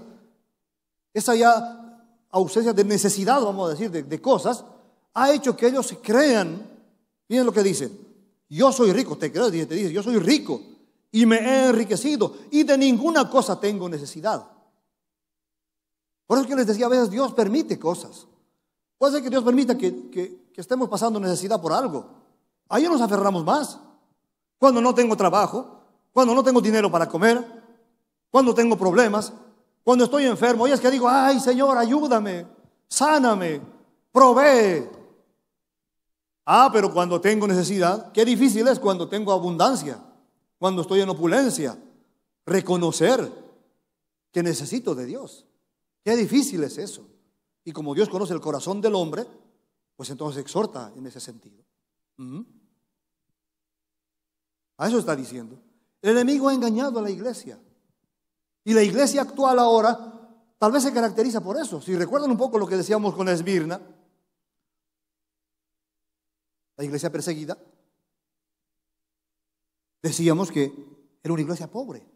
esa ya ausencia de necesidad, vamos a decir, de, cosas, ha hecho que ellos crean. Miren lo que dicen. Yo soy rico, te creo, te dice, yo soy rico y me he enriquecido y de ninguna cosa tengo necesidad. Por eso que les decía, a veces Dios permite cosas. Puede ser que Dios permita que, estemos pasando necesidad por algo. Ahí nos aferramos más. Cuando no tengo trabajo, cuando no tengo dinero para comer, cuando tengo problemas, cuando estoy enfermo, y es que digo, ay Señor, ayúdame, sáname, provee. Ah, pero cuando tengo necesidad, qué difícil es cuando tengo abundancia, cuando estoy en opulencia, reconocer que necesito de Dios. Qué difícil es eso. Y como Dios conoce el corazón del hombre, pues entonces exhorta en ese sentido. Mm. A eso está diciendo. El enemigo ha engañado a la iglesia. Y la iglesia actual ahora tal vez se caracteriza por eso. Si recuerdan un poco lo que decíamos con Esmirna, la iglesia perseguida, decíamos que era una iglesia pobre,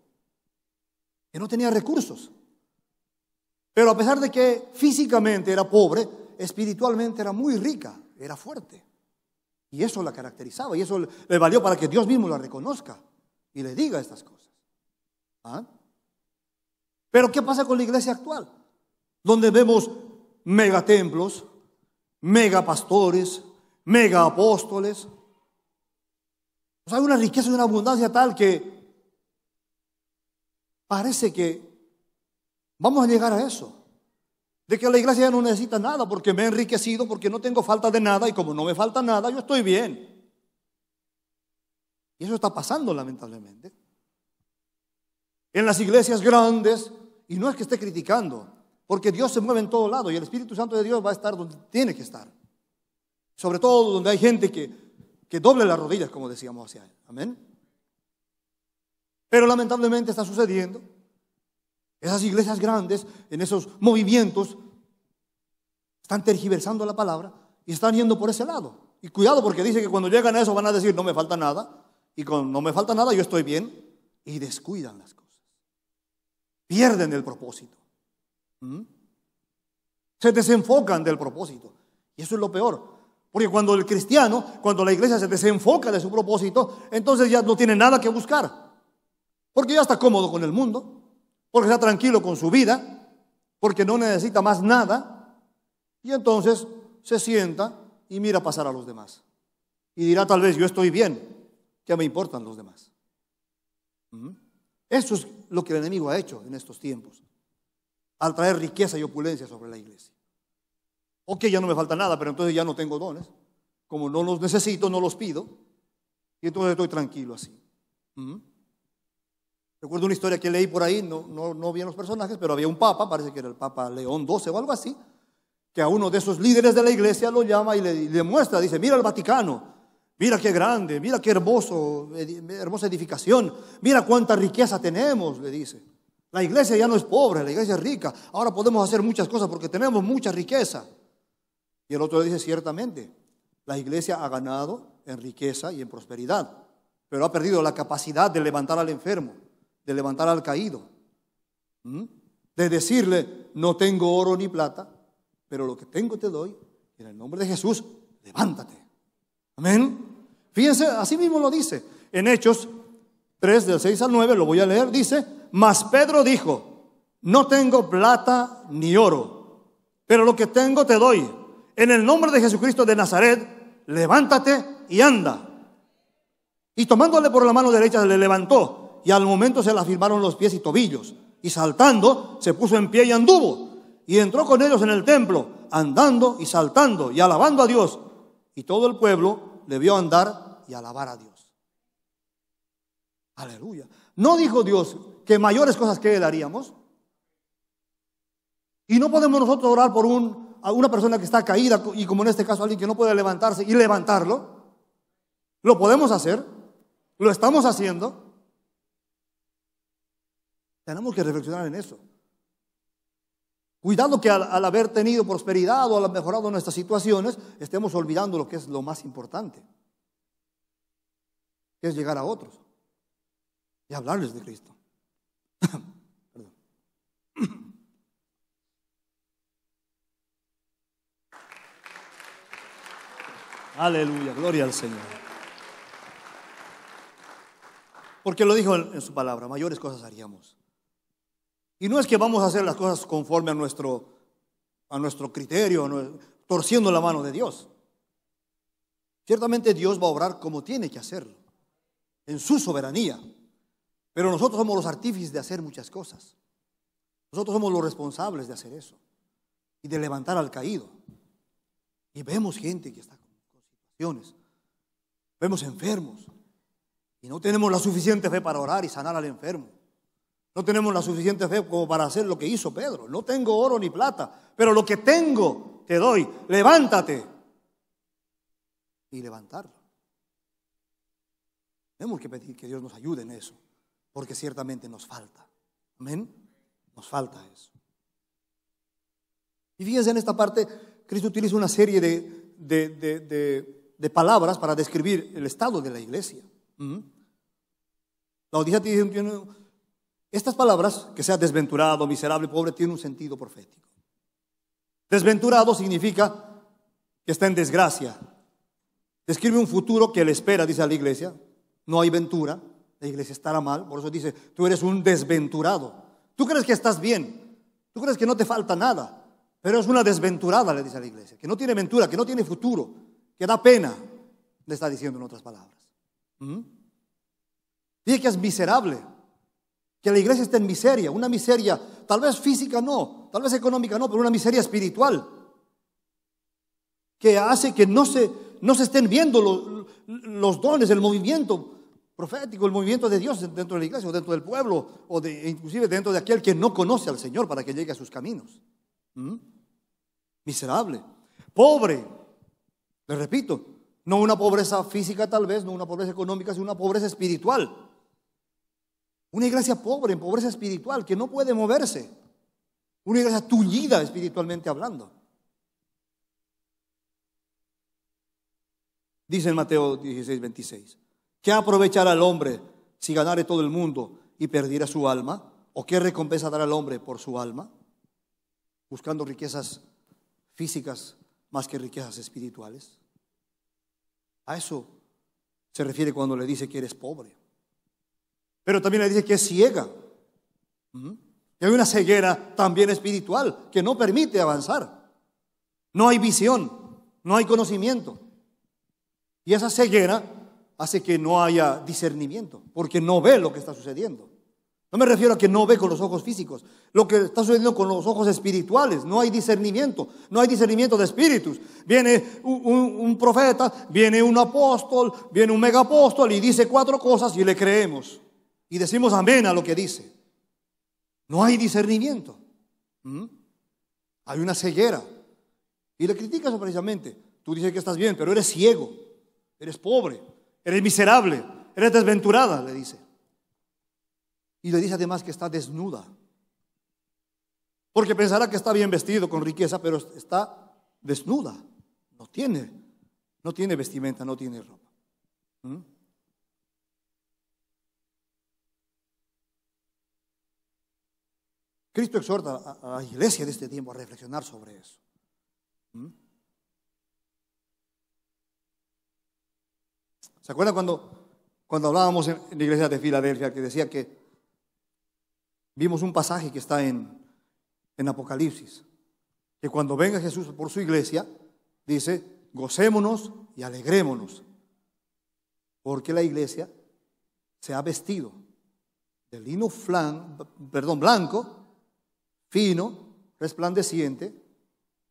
que no tenía recursos. Pero a pesar de que físicamente era pobre, espiritualmente era muy rica, era fuerte. Y eso la caracterizaba y eso le valió para que Dios mismo la reconozca y le diga estas cosas. ¿Ah? Pero ¿qué pasa con la iglesia actual? Donde vemos megatemplos, megapastores, megaapóstoles. Pues hay una riqueza y una abundancia tal que parece que Vamos a llegar a eso. De que la iglesia ya no necesita nada porque me he enriquecido, porque no tengo falta de nada y como no me falta nada, yo estoy bien. Y eso está pasando lamentablemente. En las iglesias grandes, y no es que esté criticando, porque Dios se mueve en todo lado y el Espíritu Santo de Dios va a estar donde tiene que estar. Sobre todo donde hay gente que, que doble las rodillas, como decíamos hacia él. Amén. Pero lamentablemente está sucediendo esas iglesias grandes, en esos movimientos, están tergiversando la palabra y están yendo por ese lado. Y cuidado porque dice que cuando llegan a eso van a decir, no me falta nada. Y con no me falta nada, yo estoy bien. Y descuidan las cosas. Pierden el propósito. ¿Mm? Se desenfocan del propósito. Y eso es lo peor. Porque cuando el cristiano, cuando la iglesia se desenfoca de su propósito, entonces ya no tiene nada que buscar. Porque ya está cómodo con el mundo porque está tranquilo con su vida, porque no necesita más nada, y entonces se sienta y mira pasar a los demás. Y dirá tal vez, yo estoy bien, ¿qué me importan los demás? Eso es lo que el enemigo ha hecho en estos tiempos, al traer riqueza y opulencia sobre la iglesia. Ok, ya no me falta nada, pero entonces ya no tengo dones. Como no los necesito, no los pido. Y entonces estoy tranquilo así. Recuerdo una historia que leí por ahí, no, no, no vi los personajes, pero había un papa, parece que era el papa León XII o algo así, que a uno de esos líderes de la iglesia lo llama y le, muestra, dice, mira el Vaticano, mira qué grande, mira qué hermoso, hermosa edificación, mira cuánta riqueza tenemos, le dice. La iglesia ya no es pobre, la iglesia es rica, ahora podemos hacer muchas cosas porque tenemos mucha riqueza. Y el otro le dice, ciertamente, la iglesia ha ganado en riqueza y en prosperidad, pero ha perdido la capacidad de levantar al enfermo de levantar al caído, de decirle, no tengo oro ni plata, pero lo que tengo te doy, en el nombre de Jesús, levántate. Amén. Fíjense, así mismo lo dice. En Hechos 3, del 6 al 9, lo voy a leer, dice, mas Pedro dijo, no tengo plata ni oro, pero lo que tengo te doy. En el nombre de Jesucristo de Nazaret, levántate y anda. Y tomándole por la mano derecha le levantó y al momento se le afirmaron los pies y tobillos, y saltando se puso en pie y anduvo, y entró con ellos en el templo, andando y saltando y alabando a Dios, y todo el pueblo le vio andar y alabar a Dios. Aleluya. No dijo Dios que mayores cosas que él haríamos. Y no podemos nosotros orar por un, una persona que está caída y como en este caso alguien que no puede levantarse y levantarlo. Lo podemos hacer, lo estamos haciendo, tenemos que reflexionar en eso. cuidando que al, haber tenido prosperidad o al haber mejorado nuestras situaciones, estemos olvidando lo que es lo más importante, que es llegar a otros y hablarles de Cristo. Aleluya, gloria al Señor. Porque lo dijo en su palabra, mayores cosas haríamos. Y no es que vamos a hacer las cosas conforme a nuestro, a nuestro criterio, torciendo la mano de Dios. Ciertamente Dios va a obrar como tiene que hacerlo, en su soberanía. Pero nosotros somos los artífices de hacer muchas cosas. Nosotros somos los responsables de hacer eso y de levantar al caído. Y vemos gente que está con situaciones, vemos enfermos y no tenemos la suficiente fe para orar y sanar al enfermo. No tenemos la suficiente fe como para hacer lo que hizo Pedro. No tengo oro ni plata, pero lo que tengo te doy. Levántate. Y levantarlo. Tenemos que pedir que Dios nos ayude en eso, porque ciertamente nos falta. Amén. Nos falta eso. Y fíjense en esta parte, Cristo utiliza una serie de, palabras para describir el estado de la iglesia. Mm. La Odisea tiene estas palabras, que sea desventurado, miserable, pobre, tienen un sentido profético. Desventurado significa que está en desgracia. Describe un futuro que le espera, dice a la iglesia. No hay ventura, la iglesia estará mal. Por eso dice, tú eres un desventurado. Tú crees que estás bien, tú crees que no te falta nada, pero es una desventurada, le dice a la iglesia, que no tiene ventura, que no tiene futuro, que da pena, le está diciendo en otras palabras. ¿Mm? Dice que es miserable. Que la iglesia está en miseria, una miseria, tal vez física no, tal vez económica no, pero una miseria espiritual. Que hace que no se, no se estén viendo los, dones, el movimiento profético, el movimiento de Dios dentro de la iglesia o dentro del pueblo o inclusive dentro de aquel que no conoce al Señor para que llegue a sus caminos. ¿Mm? Miserable, pobre, le repito, no una pobreza física tal vez, no una pobreza económica, sino una pobreza espiritual. Una iglesia pobre, en pobreza espiritual, que no puede moverse. Una iglesia tullida espiritualmente hablando. Dice en Mateo 16, 26. ¿Qué aprovechará el hombre si ganare todo el mundo y perdiera su alma? ¿O qué recompensa dará al hombre por su alma? Buscando riquezas físicas más que riquezas espirituales. A eso se refiere cuando le dice que eres pobre. Pero también le dice que es ciega. Que hay una ceguera también espiritual que no permite avanzar. No hay visión, no hay conocimiento. Y esa ceguera hace que no haya discernimiento, porque no ve lo que está sucediendo. No me refiero a que no ve con los ojos físicos, lo que está sucediendo con los ojos espirituales. No hay discernimiento, no hay discernimiento de espíritus. Viene un, un profeta, viene un apóstol, viene un megapóstol y dice cuatro cosas y le creemos y decimos amén a lo que dice. No hay discernimiento. ¿Mm? Hay una ceguera. Y le criticas precisamente. Tú dices que estás bien, pero eres ciego, eres pobre, eres miserable, eres desventurada, le dice. Y le dice además que está desnuda. Porque pensará que está bien vestido con riqueza, pero está desnuda. No tiene, no tiene vestimenta, no tiene ropa. ¿Mm? Cristo exhorta a, la iglesia de este tiempo a reflexionar sobre eso. ¿Mm? ¿Se acuerdan cuando, cuando hablábamos en, la iglesia de Filadelfia que decía que vimos un pasaje que está en, en Apocalipsis? Que cuando venga Jesús por su iglesia, dice, gocémonos y alegrémonos, porque la iglesia se ha vestido de lino flan, perdón, blanco fino, resplandeciente,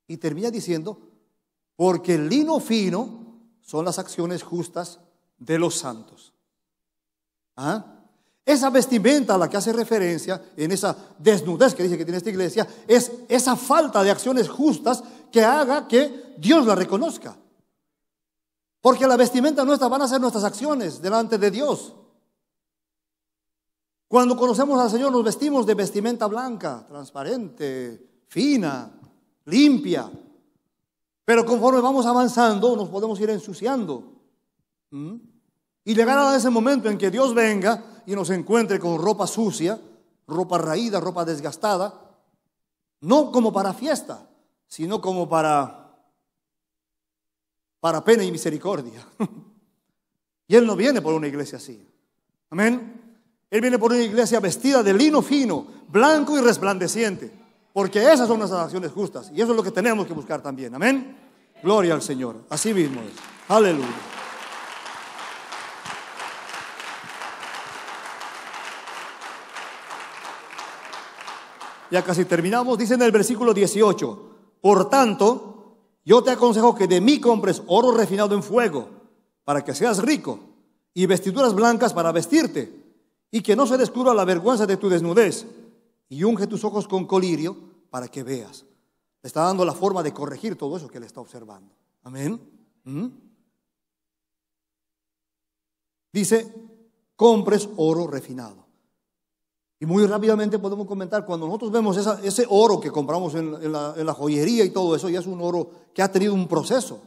y termina diciendo, porque el lino fino son las acciones justas de los santos. ¿Ah? Esa vestimenta a la que hace referencia, en esa desnudez que dice que tiene esta iglesia, es esa falta de acciones justas que haga que Dios la reconozca. Porque la vestimenta nuestra van a ser nuestras acciones delante de Dios. Cuando conocemos al Señor nos vestimos de vestimenta blanca, transparente, fina, limpia. Pero conforme vamos avanzando nos podemos ir ensuciando. Y ¿Mm? Y llegará ese momento en que Dios venga y nos encuentre con ropa sucia, ropa raída, ropa desgastada, no como para fiesta, sino como para para pena y misericordia. y él no viene por una iglesia así. Amén. Él viene por una iglesia vestida de lino fino, blanco y resplandeciente. Porque esas son Las acciones justas. Y eso es lo que tenemos que buscar también. Amén. Gloria al Señor. Así mismo es. Aleluya. Ya casi terminamos. Dice en el versículo 18. Por tanto, yo te aconsejo que de mí compres oro refinado en fuego para que seas rico y vestiduras blancas para vestirte y que no se descubra la vergüenza de tu desnudez, y unge tus ojos con colirio para que veas. Le está dando la forma de corregir todo eso que le está observando. Amén. ¿Mm? Dice, compres oro refinado. Y muy rápidamente podemos comentar, cuando nosotros vemos ese oro que compramos en, la, en la joyería y todo eso, ya es un oro que ha tenido un proceso.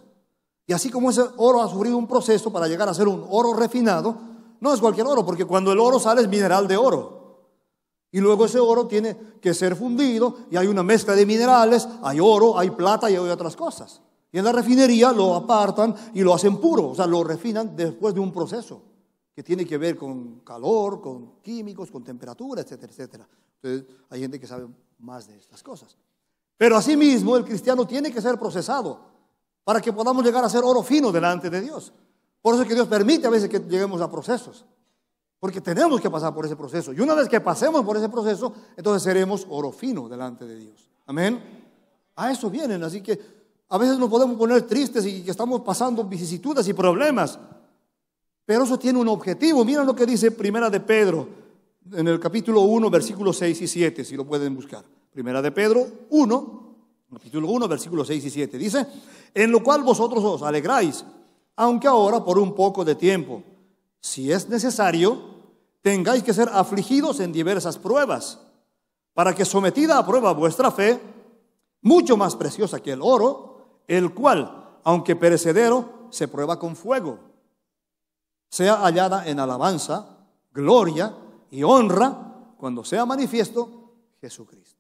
Y así como ese oro ha sufrido un proceso para llegar a ser un oro refinado, no es cualquier oro, porque cuando el oro sale es mineral de oro. Y luego ese oro tiene que ser fundido y hay una mezcla de minerales, hay oro, hay plata y hay otras cosas. Y en la refinería lo apartan y lo hacen puro, o sea, lo refinan después de un proceso que tiene que ver con calor, con químicos, con temperatura, etcétera, etcétera. Entonces, hay gente que sabe más de estas cosas. Pero asimismo, el cristiano tiene que ser procesado para que podamos llegar a ser oro fino delante de Dios. Por eso es que Dios permite a veces que lleguemos a procesos. Porque tenemos que pasar por ese proceso. Y una vez que pasemos por ese proceso, entonces seremos oro fino delante de Dios. Amén. A eso vienen. Así que a veces nos podemos poner tristes y que estamos pasando vicisitudes y problemas. Pero eso tiene un objetivo. Miren lo que dice Primera de Pedro en el capítulo 1, versículos 6 y 7, si lo pueden buscar. Primera de Pedro 1, capítulo 1, versículos 6 y 7. Dice, en lo cual vosotros os alegráis aunque ahora por un poco de tiempo, si es necesario, tengáis que ser afligidos en diversas pruebas, para que sometida a prueba vuestra fe, mucho más preciosa que el oro, el cual, aunque perecedero, se prueba con fuego, sea hallada en alabanza, gloria y honra cuando sea manifiesto Jesucristo.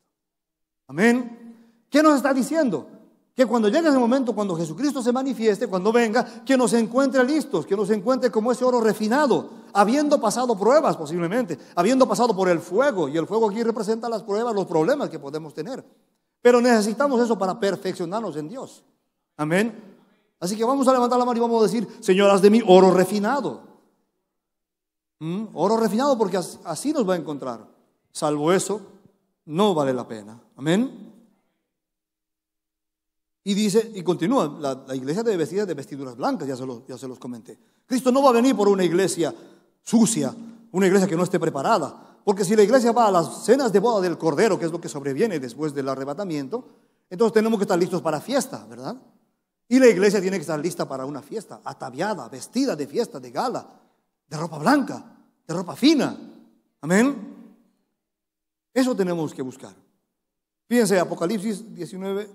Amén. ¿Qué nos está diciendo? Que cuando llegue ese momento, cuando Jesucristo se manifieste, cuando venga, que nos encuentre listos, que nos encuentre como ese oro refinado, habiendo pasado pruebas posiblemente, habiendo pasado por el fuego, y el fuego aquí representa las pruebas, los problemas que podemos tener. Pero necesitamos eso para perfeccionarnos en Dios. Amén. Así que vamos a levantar la mano y vamos a decir, Señor, haz de mí oro refinado. ¿Mm? Oro refinado porque así nos va a encontrar. Salvo eso, no vale la pena. Amén. Y dice, y continúa, la, iglesia debe vestir de vestiduras blancas, ya se, los, ya se los comenté. Cristo no va a venir por una iglesia sucia, una iglesia que no esté preparada. Porque si la iglesia va a las cenas de boda del Cordero, que es lo que sobreviene después del arrebatamiento, entonces tenemos que estar listos para fiesta, ¿verdad? Y la iglesia tiene que estar lista para una fiesta, ataviada, vestida de fiesta, de gala, de ropa blanca, de ropa fina. Amén. Eso tenemos que buscar. Fíjense, Apocalipsis 19,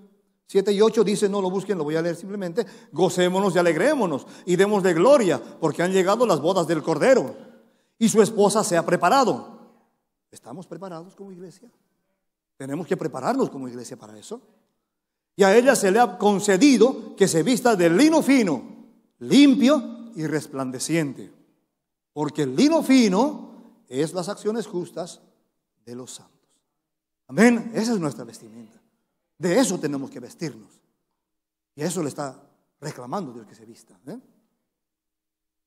7 y 8 dice, no lo busquen, lo voy a leer simplemente, gocémonos y alegrémonos y demos de gloria, porque han llegado las bodas del Cordero y su esposa se ha preparado. ¿Estamos preparados como iglesia? Tenemos que prepararnos como iglesia para eso. Y a ella se le ha concedido que se vista de lino fino, limpio y resplandeciente, porque el lino fino es las acciones justas de los santos. Amén, esa es nuestra vestimenta. De eso tenemos que vestirnos. Y eso le está reclamando Dios que se vista. ¿eh?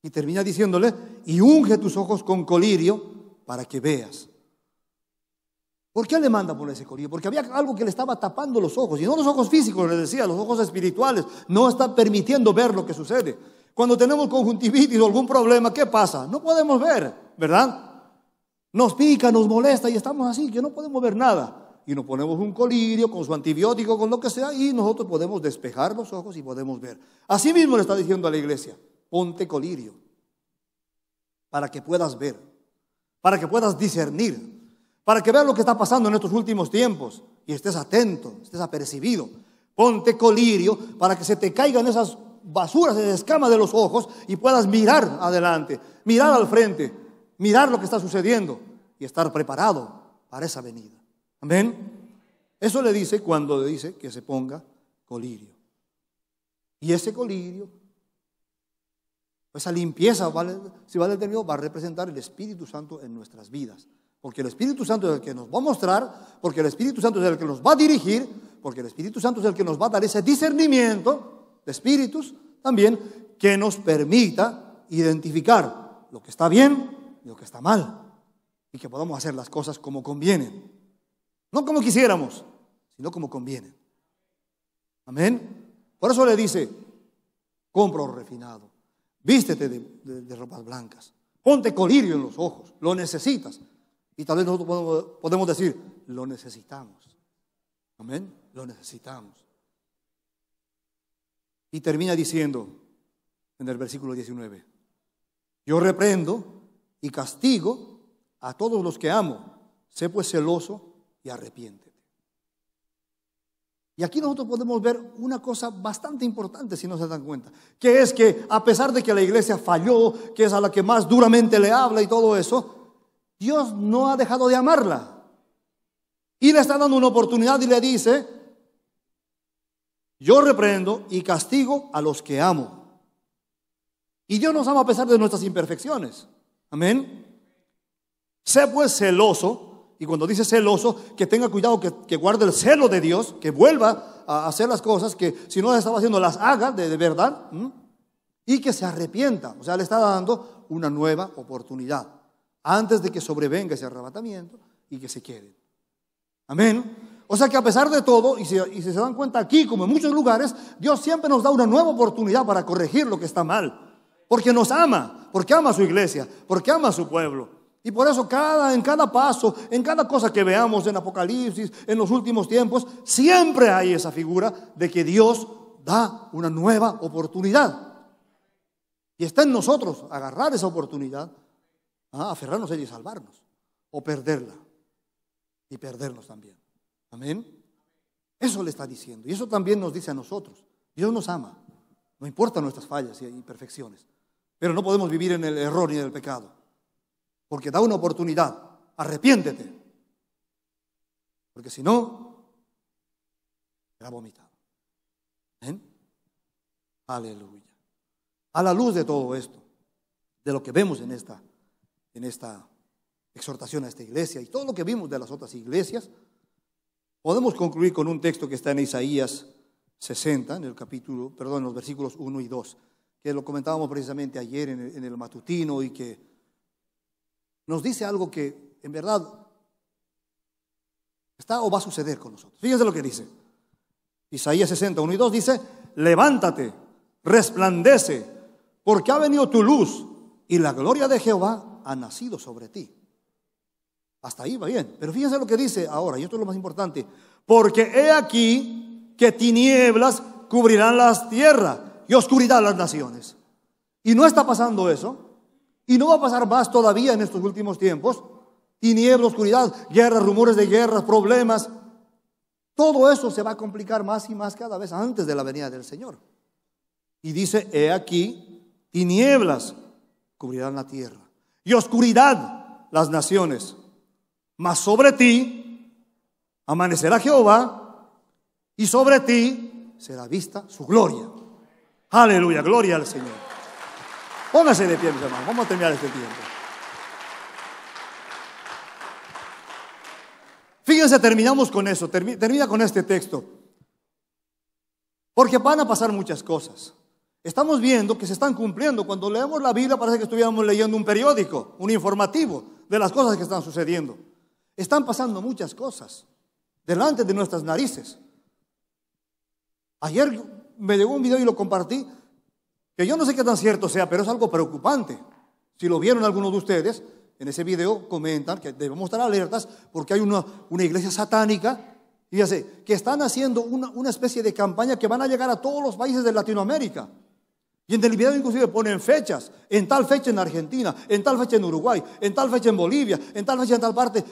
Y termina diciéndole, y unge tus ojos con colirio para que veas. ¿Por qué le manda por ese colirio? Porque había algo que le estaba tapando los ojos, y no los ojos físicos, le decía, los ojos espirituales. No está permitiendo ver lo que sucede. Cuando tenemos conjuntivitis o algún problema, ¿qué pasa? No podemos ver, ¿verdad? Nos pica, nos molesta y estamos así, que no podemos ver nada y nos ponemos un colirio con su antibiótico, con lo que sea, y nosotros podemos despejar los ojos y podemos ver. Así mismo le está diciendo a la iglesia, ponte colirio para que puedas ver, para que puedas discernir, para que veas lo que está pasando en estos últimos tiempos y estés atento, estés apercibido. Ponte colirio para que se te caigan esas basuras, esas escamas de los ojos y puedas mirar adelante, mirar al frente, mirar lo que está sucediendo y estar preparado para esa venida. Amén. Eso le dice cuando le dice que se ponga colirio. Y ese colirio, esa limpieza, si vale el término, va a representar el Espíritu Santo en nuestras vidas. Porque el Espíritu Santo es el que nos va a mostrar, porque el Espíritu Santo es el que nos va a dirigir, porque el Espíritu Santo es el que nos va a dar ese discernimiento de espíritus también que nos permita identificar lo que está bien y lo que está mal y que podamos hacer las cosas como convienen. No como quisiéramos, sino como conviene. Amén. Por eso le dice, compra refinado, vístete de, de, ropas blancas, ponte colirio en los ojos, lo necesitas. Y tal vez nosotros podemos decir, lo necesitamos. Amén, lo necesitamos. Y termina diciendo en el versículo 19, yo reprendo y castigo a todos los que amo, sé pues celoso y arrepiéntete. Y aquí nosotros podemos ver una cosa bastante importante si no se dan cuenta, que es que a pesar de que la iglesia falló, que es a la que más duramente le habla y todo eso, Dios no ha dejado de amarla. Y le está dando una oportunidad y le dice, yo reprendo y castigo a los que amo. Y Dios nos ama a pesar de nuestras imperfecciones. Amén. Sé pues celoso y cuando dice celoso, que tenga cuidado, que, guarde el celo de Dios, que vuelva a hacer las cosas que si no las estaba haciendo, las haga de, verdad. Y que se arrepienta. O sea, le está dando una nueva oportunidad. Antes de que sobrevenga ese arrebatamiento y que se quede. Amén. O sea que a pesar de todo, y si, y si se dan cuenta aquí, como en muchos lugares, Dios siempre nos da una nueva oportunidad para corregir lo que está mal. Porque nos ama, porque ama a su iglesia, porque ama a su pueblo. Y por eso cada, en cada paso, en cada cosa que veamos en Apocalipsis, en los últimos tiempos, siempre hay esa figura de que Dios da una nueva oportunidad. Y está en nosotros agarrar esa oportunidad, ¿ah? aferrarnos a ella y salvarnos, o perderla, y perdernos también. Amén. Eso le está diciendo, y eso también nos dice a nosotros. Dios nos ama, no importa nuestras fallas y imperfecciones, pero no podemos vivir en el error ni en el pecado porque da una oportunidad. Arrepiéntete. Porque si no, será vomitado. Aleluya. A la luz de todo esto, de lo que vemos en esta, en esta exhortación a esta iglesia y todo lo que vimos de las otras iglesias, podemos concluir con un texto que está en Isaías 60, en el capítulo, perdón, en los versículos 1 y 2, que lo comentábamos precisamente ayer en el matutino y que nos dice algo que en verdad está o va a suceder con nosotros. Fíjense lo que dice. Isaías 61 y 2 dice, levántate, resplandece, porque ha venido tu luz y la gloria de Jehová ha nacido sobre ti. Hasta ahí va bien. Pero fíjense lo que dice ahora, y esto es lo más importante, porque he aquí que tinieblas cubrirán las tierras y oscuridad las naciones. Y no está pasando eso. Y no va a pasar más todavía en estos últimos tiempos. Tiniebla, oscuridad, guerras, rumores de guerras, problemas. Todo eso se va a complicar más y más cada vez antes de la venida del Señor. Y dice, he aquí, tinieblas cubrirán la tierra y oscuridad las naciones. Mas sobre ti amanecerá Jehová y sobre ti será vista su gloria. Aleluya, gloria al Señor. Póngase de pie, hermano, Vamos a terminar este tiempo. Fíjense, terminamos con eso. Termina con este texto. Porque van a pasar muchas cosas. Estamos viendo que se están cumpliendo. Cuando leemos la Biblia parece que estuviéramos leyendo un periódico, un informativo de las cosas que están sucediendo. Están pasando muchas cosas delante de nuestras narices. Ayer me llegó un video y lo compartí que yo no sé qué tan cierto sea, pero es algo preocupante. Si lo vieron algunos de ustedes, en ese video comentan que debemos estar alertas porque hay una, iglesia satánica, sé que están haciendo una, especie de campaña que van a llegar a todos los países de Latinoamérica. Y en el video inclusive ponen fechas, en tal fecha en Argentina, en tal fecha en Uruguay, en tal fecha en Bolivia, en tal fecha en tal parte.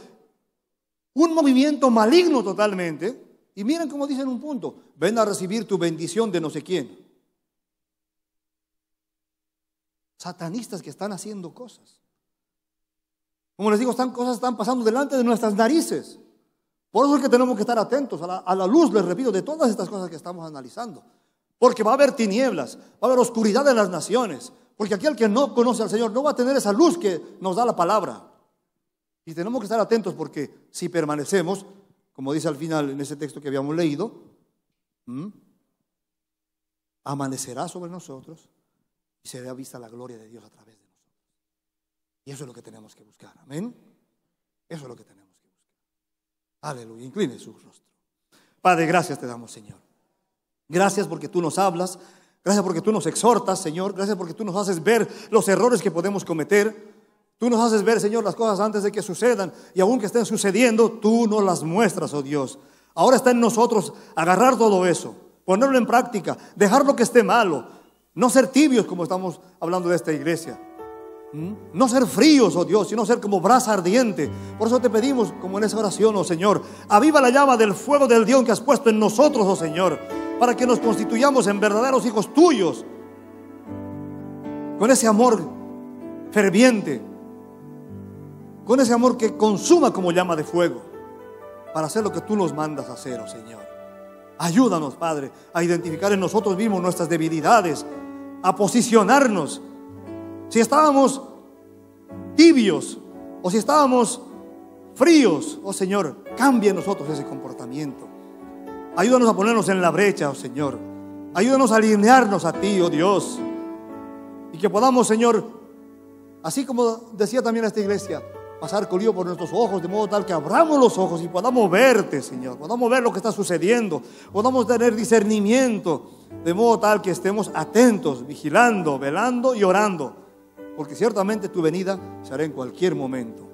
Un movimiento maligno totalmente. Y miren cómo dicen un punto, ven a recibir tu bendición de no sé quién. satanistas que están haciendo cosas. Como les digo, están, cosas están pasando delante de nuestras narices. Por eso es que tenemos que estar atentos a la, luz, les repito, de todas estas cosas que estamos analizando. Porque va a haber tinieblas, va a haber oscuridad en las naciones. Porque aquel que no conoce al Señor no va a tener esa luz que nos da la palabra. Y tenemos que estar atentos porque si permanecemos, como dice al final en ese texto que habíamos leído, amanecerá sobre nosotros y se da vista la gloria de Dios a través de nosotros. Y eso es lo que tenemos que buscar. Amén. Eso es lo que tenemos que buscar. Aleluya. Incline su rostro. Padre, gracias te damos, Señor. Gracias porque tú nos hablas. Gracias porque tú nos exhortas, Señor. Gracias porque tú nos haces ver los errores que podemos cometer. Tú nos haces ver, Señor, las cosas antes de que sucedan. Y que estén sucediendo, tú nos las muestras, oh Dios. Ahora está en nosotros agarrar todo eso, ponerlo en práctica, dejar lo que esté malo, no ser tibios como estamos hablando de esta iglesia. ¿Mm? No ser fríos, oh Dios, sino ser como brasa ardiente. Por eso te pedimos, como en esa oración, oh Señor, aviva la llama del fuego del Dios que has puesto en nosotros, oh Señor, para que nos constituyamos en verdaderos hijos tuyos, con ese amor ferviente, con ese amor que consuma como llama de fuego, para hacer lo que tú nos mandas hacer, oh Señor. Ayúdanos, Padre, a identificar en nosotros mismos nuestras debilidades, a posicionarnos. Si estábamos tibios o si estábamos fríos, oh Señor, cambia en nosotros ese comportamiento. Ayúdanos a ponernos en la brecha, oh Señor. Ayúdanos a alinearnos a ti, oh Dios. Y que podamos, Señor, así como decía también esta iglesia, pasar colío por nuestros ojos, de modo tal que abramos los ojos y podamos verte, Señor, podamos ver lo que está sucediendo, podamos tener discernimiento de modo tal que estemos atentos, vigilando, velando y orando, porque ciertamente tu venida se hará en cualquier momento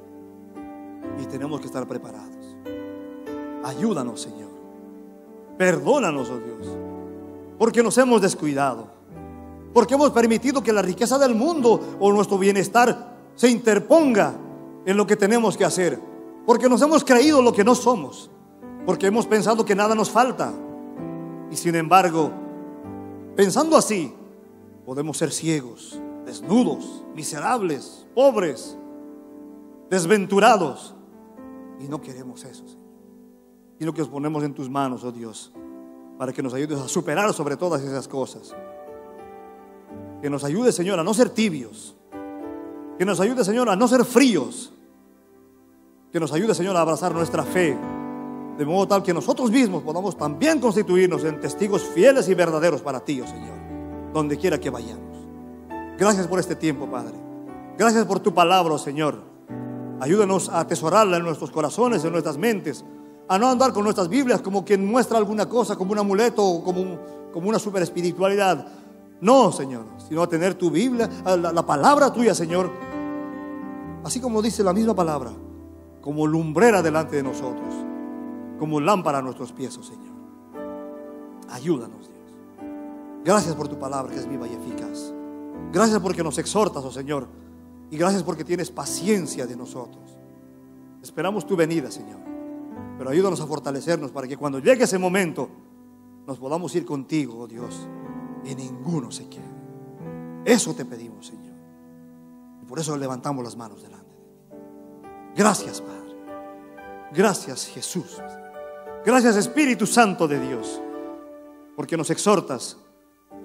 y tenemos que estar preparados. Ayúdanos, Señor. Perdónanos, oh Dios, porque nos hemos descuidado, porque hemos permitido que la riqueza del mundo o nuestro bienestar se interponga en lo que tenemos que hacer, porque nos hemos creído lo que no somos, porque hemos pensado que nada nos falta y sin embargo Pensando así, podemos ser ciegos, desnudos, miserables, pobres, desventurados. Y no queremos eso, Señor. Y lo que os ponemos en tus manos, oh Dios, para que nos ayudes a superar sobre todas esas cosas. Que nos ayude, Señor, a no ser tibios. Que nos ayude, Señor, a no ser fríos. Que nos ayude, Señor, a abrazar nuestra fe de modo tal que nosotros mismos podamos también constituirnos en testigos fieles y verdaderos para ti, oh Señor, donde quiera que vayamos. Gracias por este tiempo, Padre. Gracias por tu palabra, oh Señor. Ayúdanos a atesorarla en nuestros corazones, en nuestras mentes, a no andar con nuestras Biblias como quien muestra alguna cosa, como un amuleto o como, como una super espiritualidad. No, Señor, sino a tener tu Biblia, la palabra tuya, Señor, así como dice la misma palabra, como lumbrera delante de nosotros como lámpara a nuestros pies, oh Señor. Ayúdanos, Dios. Gracias por tu palabra que es viva y eficaz. Gracias porque nos exhortas, oh Señor. Y gracias porque tienes paciencia de nosotros. Esperamos tu venida, Señor. Pero ayúdanos a fortalecernos para que cuando llegue ese momento nos podamos ir contigo, oh Dios. Y ninguno se quede. Eso te pedimos, Señor. Y por eso levantamos las manos delante de ti. Gracias, Padre. Gracias Jesús. Gracias Espíritu Santo de Dios, porque nos exhortas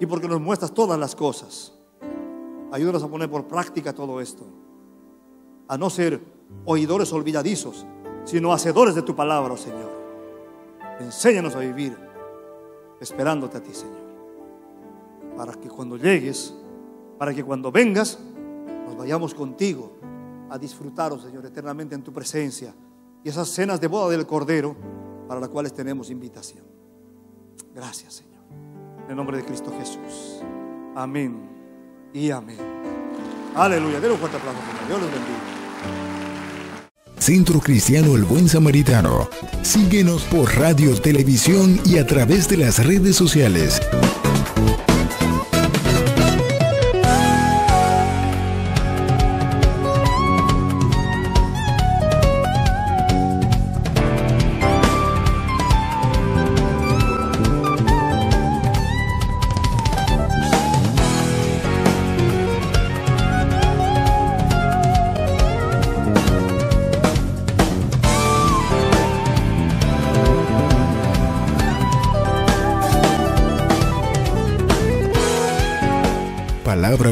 y porque nos muestras todas las cosas. Ayúdanos a poner por práctica todo esto, a no ser oidores olvidadizos, sino hacedores de tu palabra, oh Señor. Enséñanos a vivir esperándote a ti, Señor, para que cuando llegues, para que cuando vengas, nos vayamos contigo a disfrutar, oh Señor, eternamente en tu presencia y esas cenas de boda del Cordero para las cuales tenemos invitación. Gracias, Señor. En el nombre de Cristo Jesús. Amén y amén. Aleluya. Denle un fuerte aplauso, Señor. Dios los bendiga. Centro Cristiano El Buen Samaritano. Síguenos por radio, televisión y a través de las redes sociales.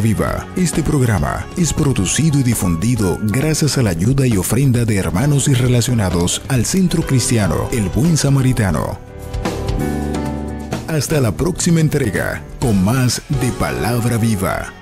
Viva. Este programa es producido y difundido gracias a la ayuda y ofrenda de hermanos y relacionados al Centro Cristiano El Buen Samaritano. Hasta la próxima entrega con más de Palabra Viva.